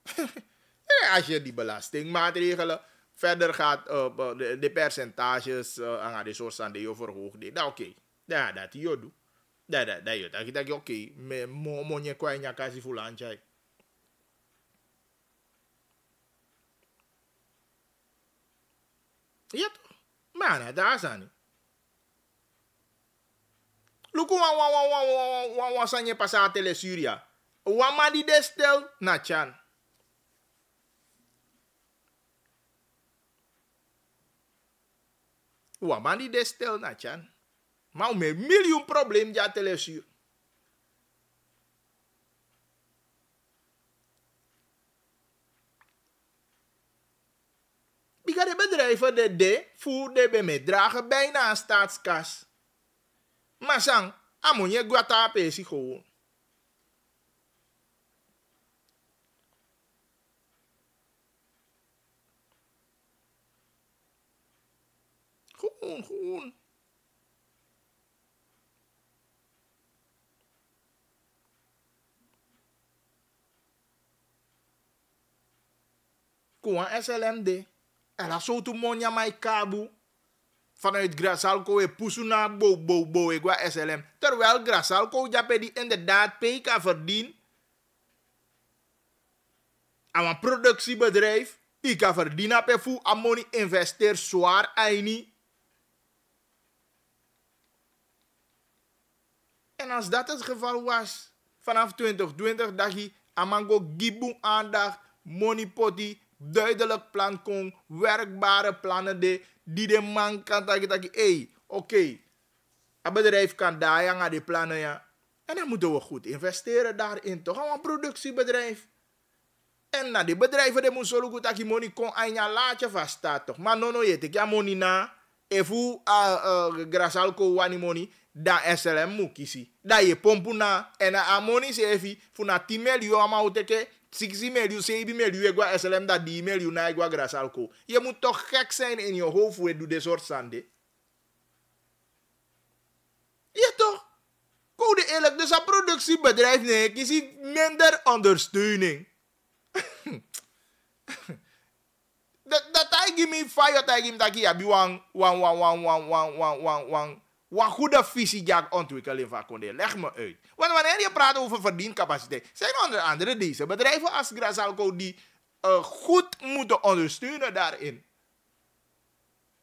als je die belastingmaatregelen verder gaat uh, de, de, percentages uh, aan de soort de je verhoogt. Dat oké. Okay. Ja, dat je doet. Da, da, da, yo, dat dat oké. Me mo mo nye kwa nya kasi fulanchai. Ja toch? Mana, daar is aan. Luku wan wan wan wan wan wan wan sanye wa tele Syria. Wan wa di destel na chan. Wa mani de stel na chan. Ma ume miljoen probleem ja telesur. Bika de bedrijven de de voer de be dragen bijna aan staatskas. Maar sang, amonye guata pesi gewoon. ongewoon. Kuan SLMD. En dat zo toe monja mai kabu. Vanuit Grasalco e pusuna bo bo bo qua SLM. Terwijl Grasalco per die inderdaad PK verdient. Aan een productiebedrijf. Ik kan verdienen per voet. Amoni investeert zwaar. Aini. En als dat het geval was, vanaf 2020 dacht je, amango giboen aandacht, moneypotty, duidelijk plan kon, werkbare plannen de, die de man kan dat je hé, oké, een bedrijf kan daar aan die plannen ja. En dan moeten we goed investeren daarin, toch? Een productiebedrijf. En na die bedrijven, de moeten zo goed dat je money kon aan je laatje vaststaat, toch? Maar no, no, je hebt money na e fu uh, a grasal ko wani da SLM mu kisi. Da ye pompu na ena amoni se efi fu na ama uteke 60 melio, 7 melio egwa SLM da di melio na egwa grasal ko. Je moet toch gek zijn in je hoofd hoe je doet dit soort toch? Code eerlijk, dus een productiebedrijf nee, kisi minder ondersteuning. dat that I give me fire, that I give me dat ik one, one, one, one, one, one, one, one, one. Wat goede visie ontwikkeling van Condé. Leg me uit. Want wanneer je praat over verdiencapaciteit, zijn onder andere deze bedrijven als Grasalco die eh, goed moeten ondersteunen daarin.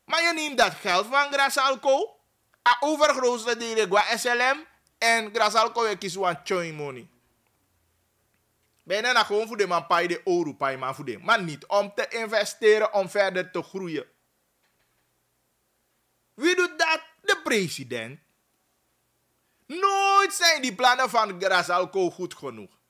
Maar je neemt dat geld van Grasalco aan overgrootste deel qua SLM en Grasalco je kiest choy money. Bijna dan nou gewoon voor de man de euro paai man Maar niet om te investeren om verder te groeien. Wie doet dat? De president. Nooit zijn die plannen van Grazalco goed genoeg.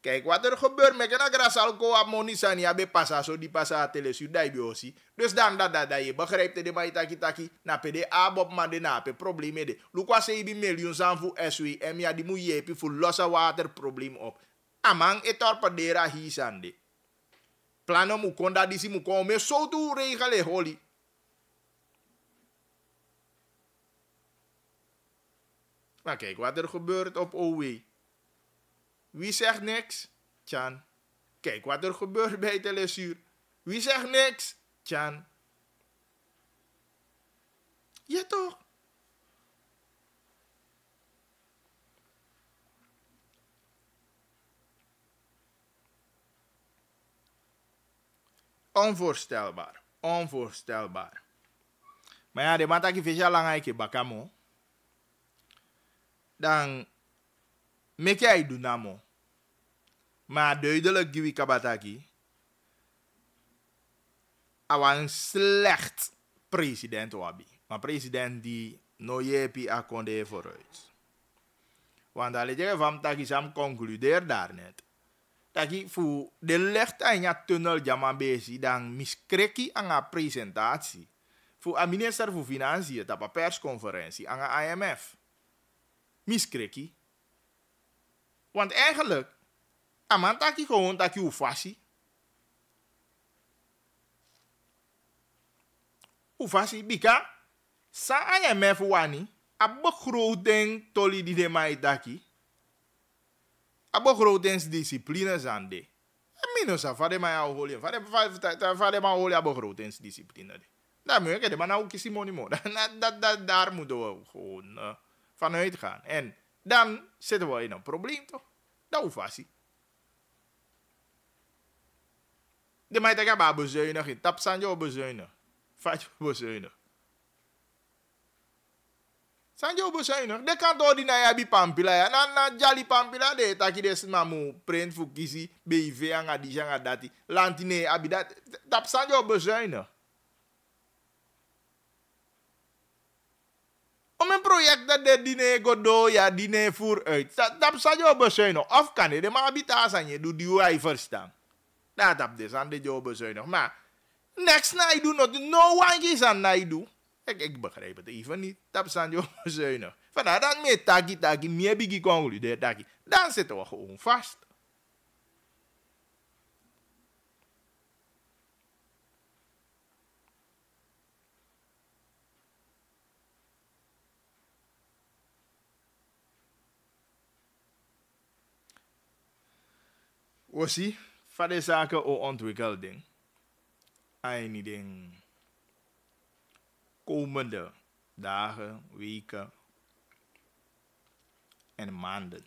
Kijk wat er gebeurt met een grasal go monisani abe pasa zo die pasa tele sudai biosi. Dus dan dat dat dat je begrijpt de mai taki taki na pe de abob man de na pe probleem de. Lukwa se ibi miljoen san fu SWM ya di mu yepi fu losse water probleem op. Amang etor pedera hisande. Plano mu konda disi mu kon me so tu regale holi. Maar kijk wat er gebeurt op OW. Wie zegt niks? Tjan. Kijk wat er gebeurt bij Telesuur. Wie zegt niks? Tjan. Ja toch? Onvoorstelbaar. Onvoorstelbaar. Maar ja, de mata ki fecha lang aike bakamo. Dan, meke ai dunamo. Maar duidelijk, Giwi Kabataki. een slecht president wabi. Maar president die nooit a konde vooruit. Want dat is van Taki sam concludeer daar net. Taki de lecht aan je tunnel jaman dan miskreki aan a presentatie. voor a minister van financiën een persconferentie aan a IMF. Miskreki. Want eigenlijk amanta ah, tá ki ko tá wonta ki ufasi ufasi bika sa aya mefu wani abokro den toli di de mai daki abokro den disciplines ande mino sa fare mai au holi fare fare fare mai holi abokro den discipline de da me ke de mana u kisimoni mo da da da daar moet we gewoon vanuit gaan en dan zitten we in een probleem toch dat ufasi De mij tegen bij bezuinigen. Tap zijn jou bezuinigen. Fat bezuinigen. De kan door die naar je pampila. Ja. Na, na jali pampila. De taki des mamu. Print voor kiezen. BIV aan dati. Lantine abidat. Tap zijn Om een project dat de dine godo ja dine voer uit. Dat zou je Of kan je de maar abita's aan je doen die wij verstaan. Nou, dat heb dus aan de joh bezuinigd Maar niks na je doet, no one is aan na je doen. Ik, ik begrijp het even niet. Dat is aan joh bezuinig. Vandaar dat meer taki taki, meer biggie congolide taki. Dan zitten we gewoon vast. Aussi, van de zaken ook ontwikkeling. Komende dagen, weken en maanden.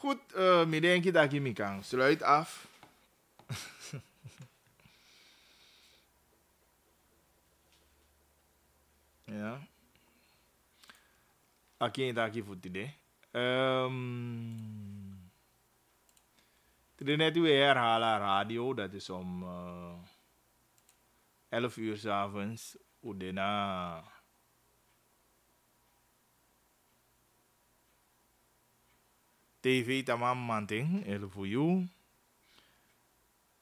Goed, uh, ik denk dat ik me kan. Sluit af. ja. Aki en aki voor het idee. Um, net weer herhalen radio. Dat is om uh, eh, 11 uur s avonds. Udena. TV tamam manting el fuyu.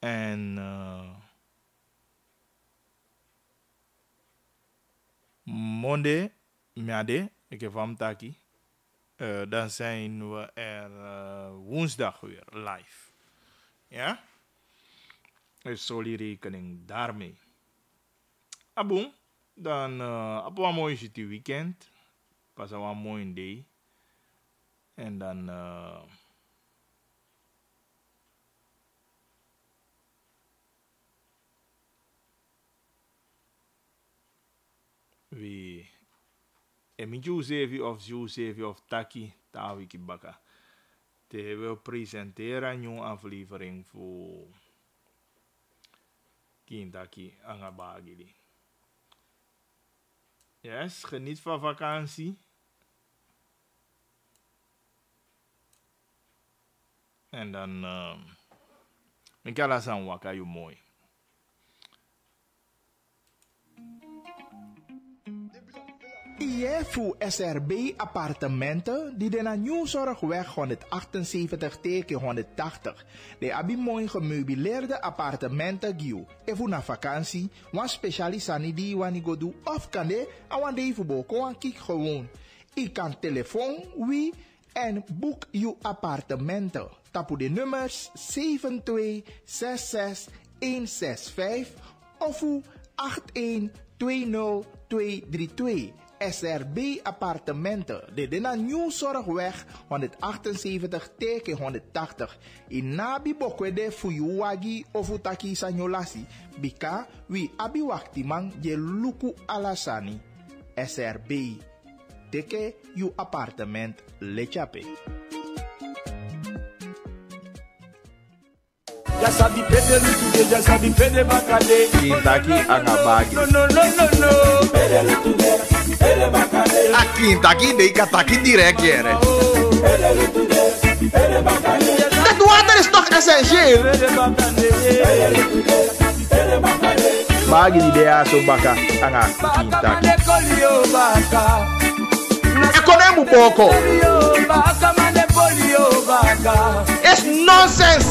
En uh, Monde, Miade, ik heb hem taki. Uh, eh, dan zijn we er eh, woensdag weer live. Ja? is zo rekening daarmee. Aboom, dan uh, op een mooi weekend. Pas een mooi day. En dan. Uh, eh, we emi Giuseppe of Giuseppe of Taki Tawiki Baka. Te wil presenteren nu aflevering voor Kintaki Angabagili. Yes, geniet van vakantie. En dan, uh, ehm, Mikala Sanwaka, je mooi. IEFU SRB appartementen die de na Nieuwzorgweg 178 teken 180. De abi mooi gemeubileerde appartementen giu. Even na vakantie, wan specialisani die wani godu of kande, awan de even boko wan kik gewoon. Ik kan telefoon, wie en boek uw appartementen. Tapu de nummers 7266165 of 8120232. SRB Appartementen. De Dena Nieuw Zorgweg 178 teken 180. Inabi bokwede fuyuwagi ofutaki sanyolasi. Bika wi abi waktimang je luku alasani. SRB. Teke you appartement lechape. Já sabe perder no tudo, no no tudo, perder bacalhau. Eduardo Aristoca da Serginho. Magni de aço, bacá. Ana, quinta aqui. É Ekonemu poko. It's nonsense.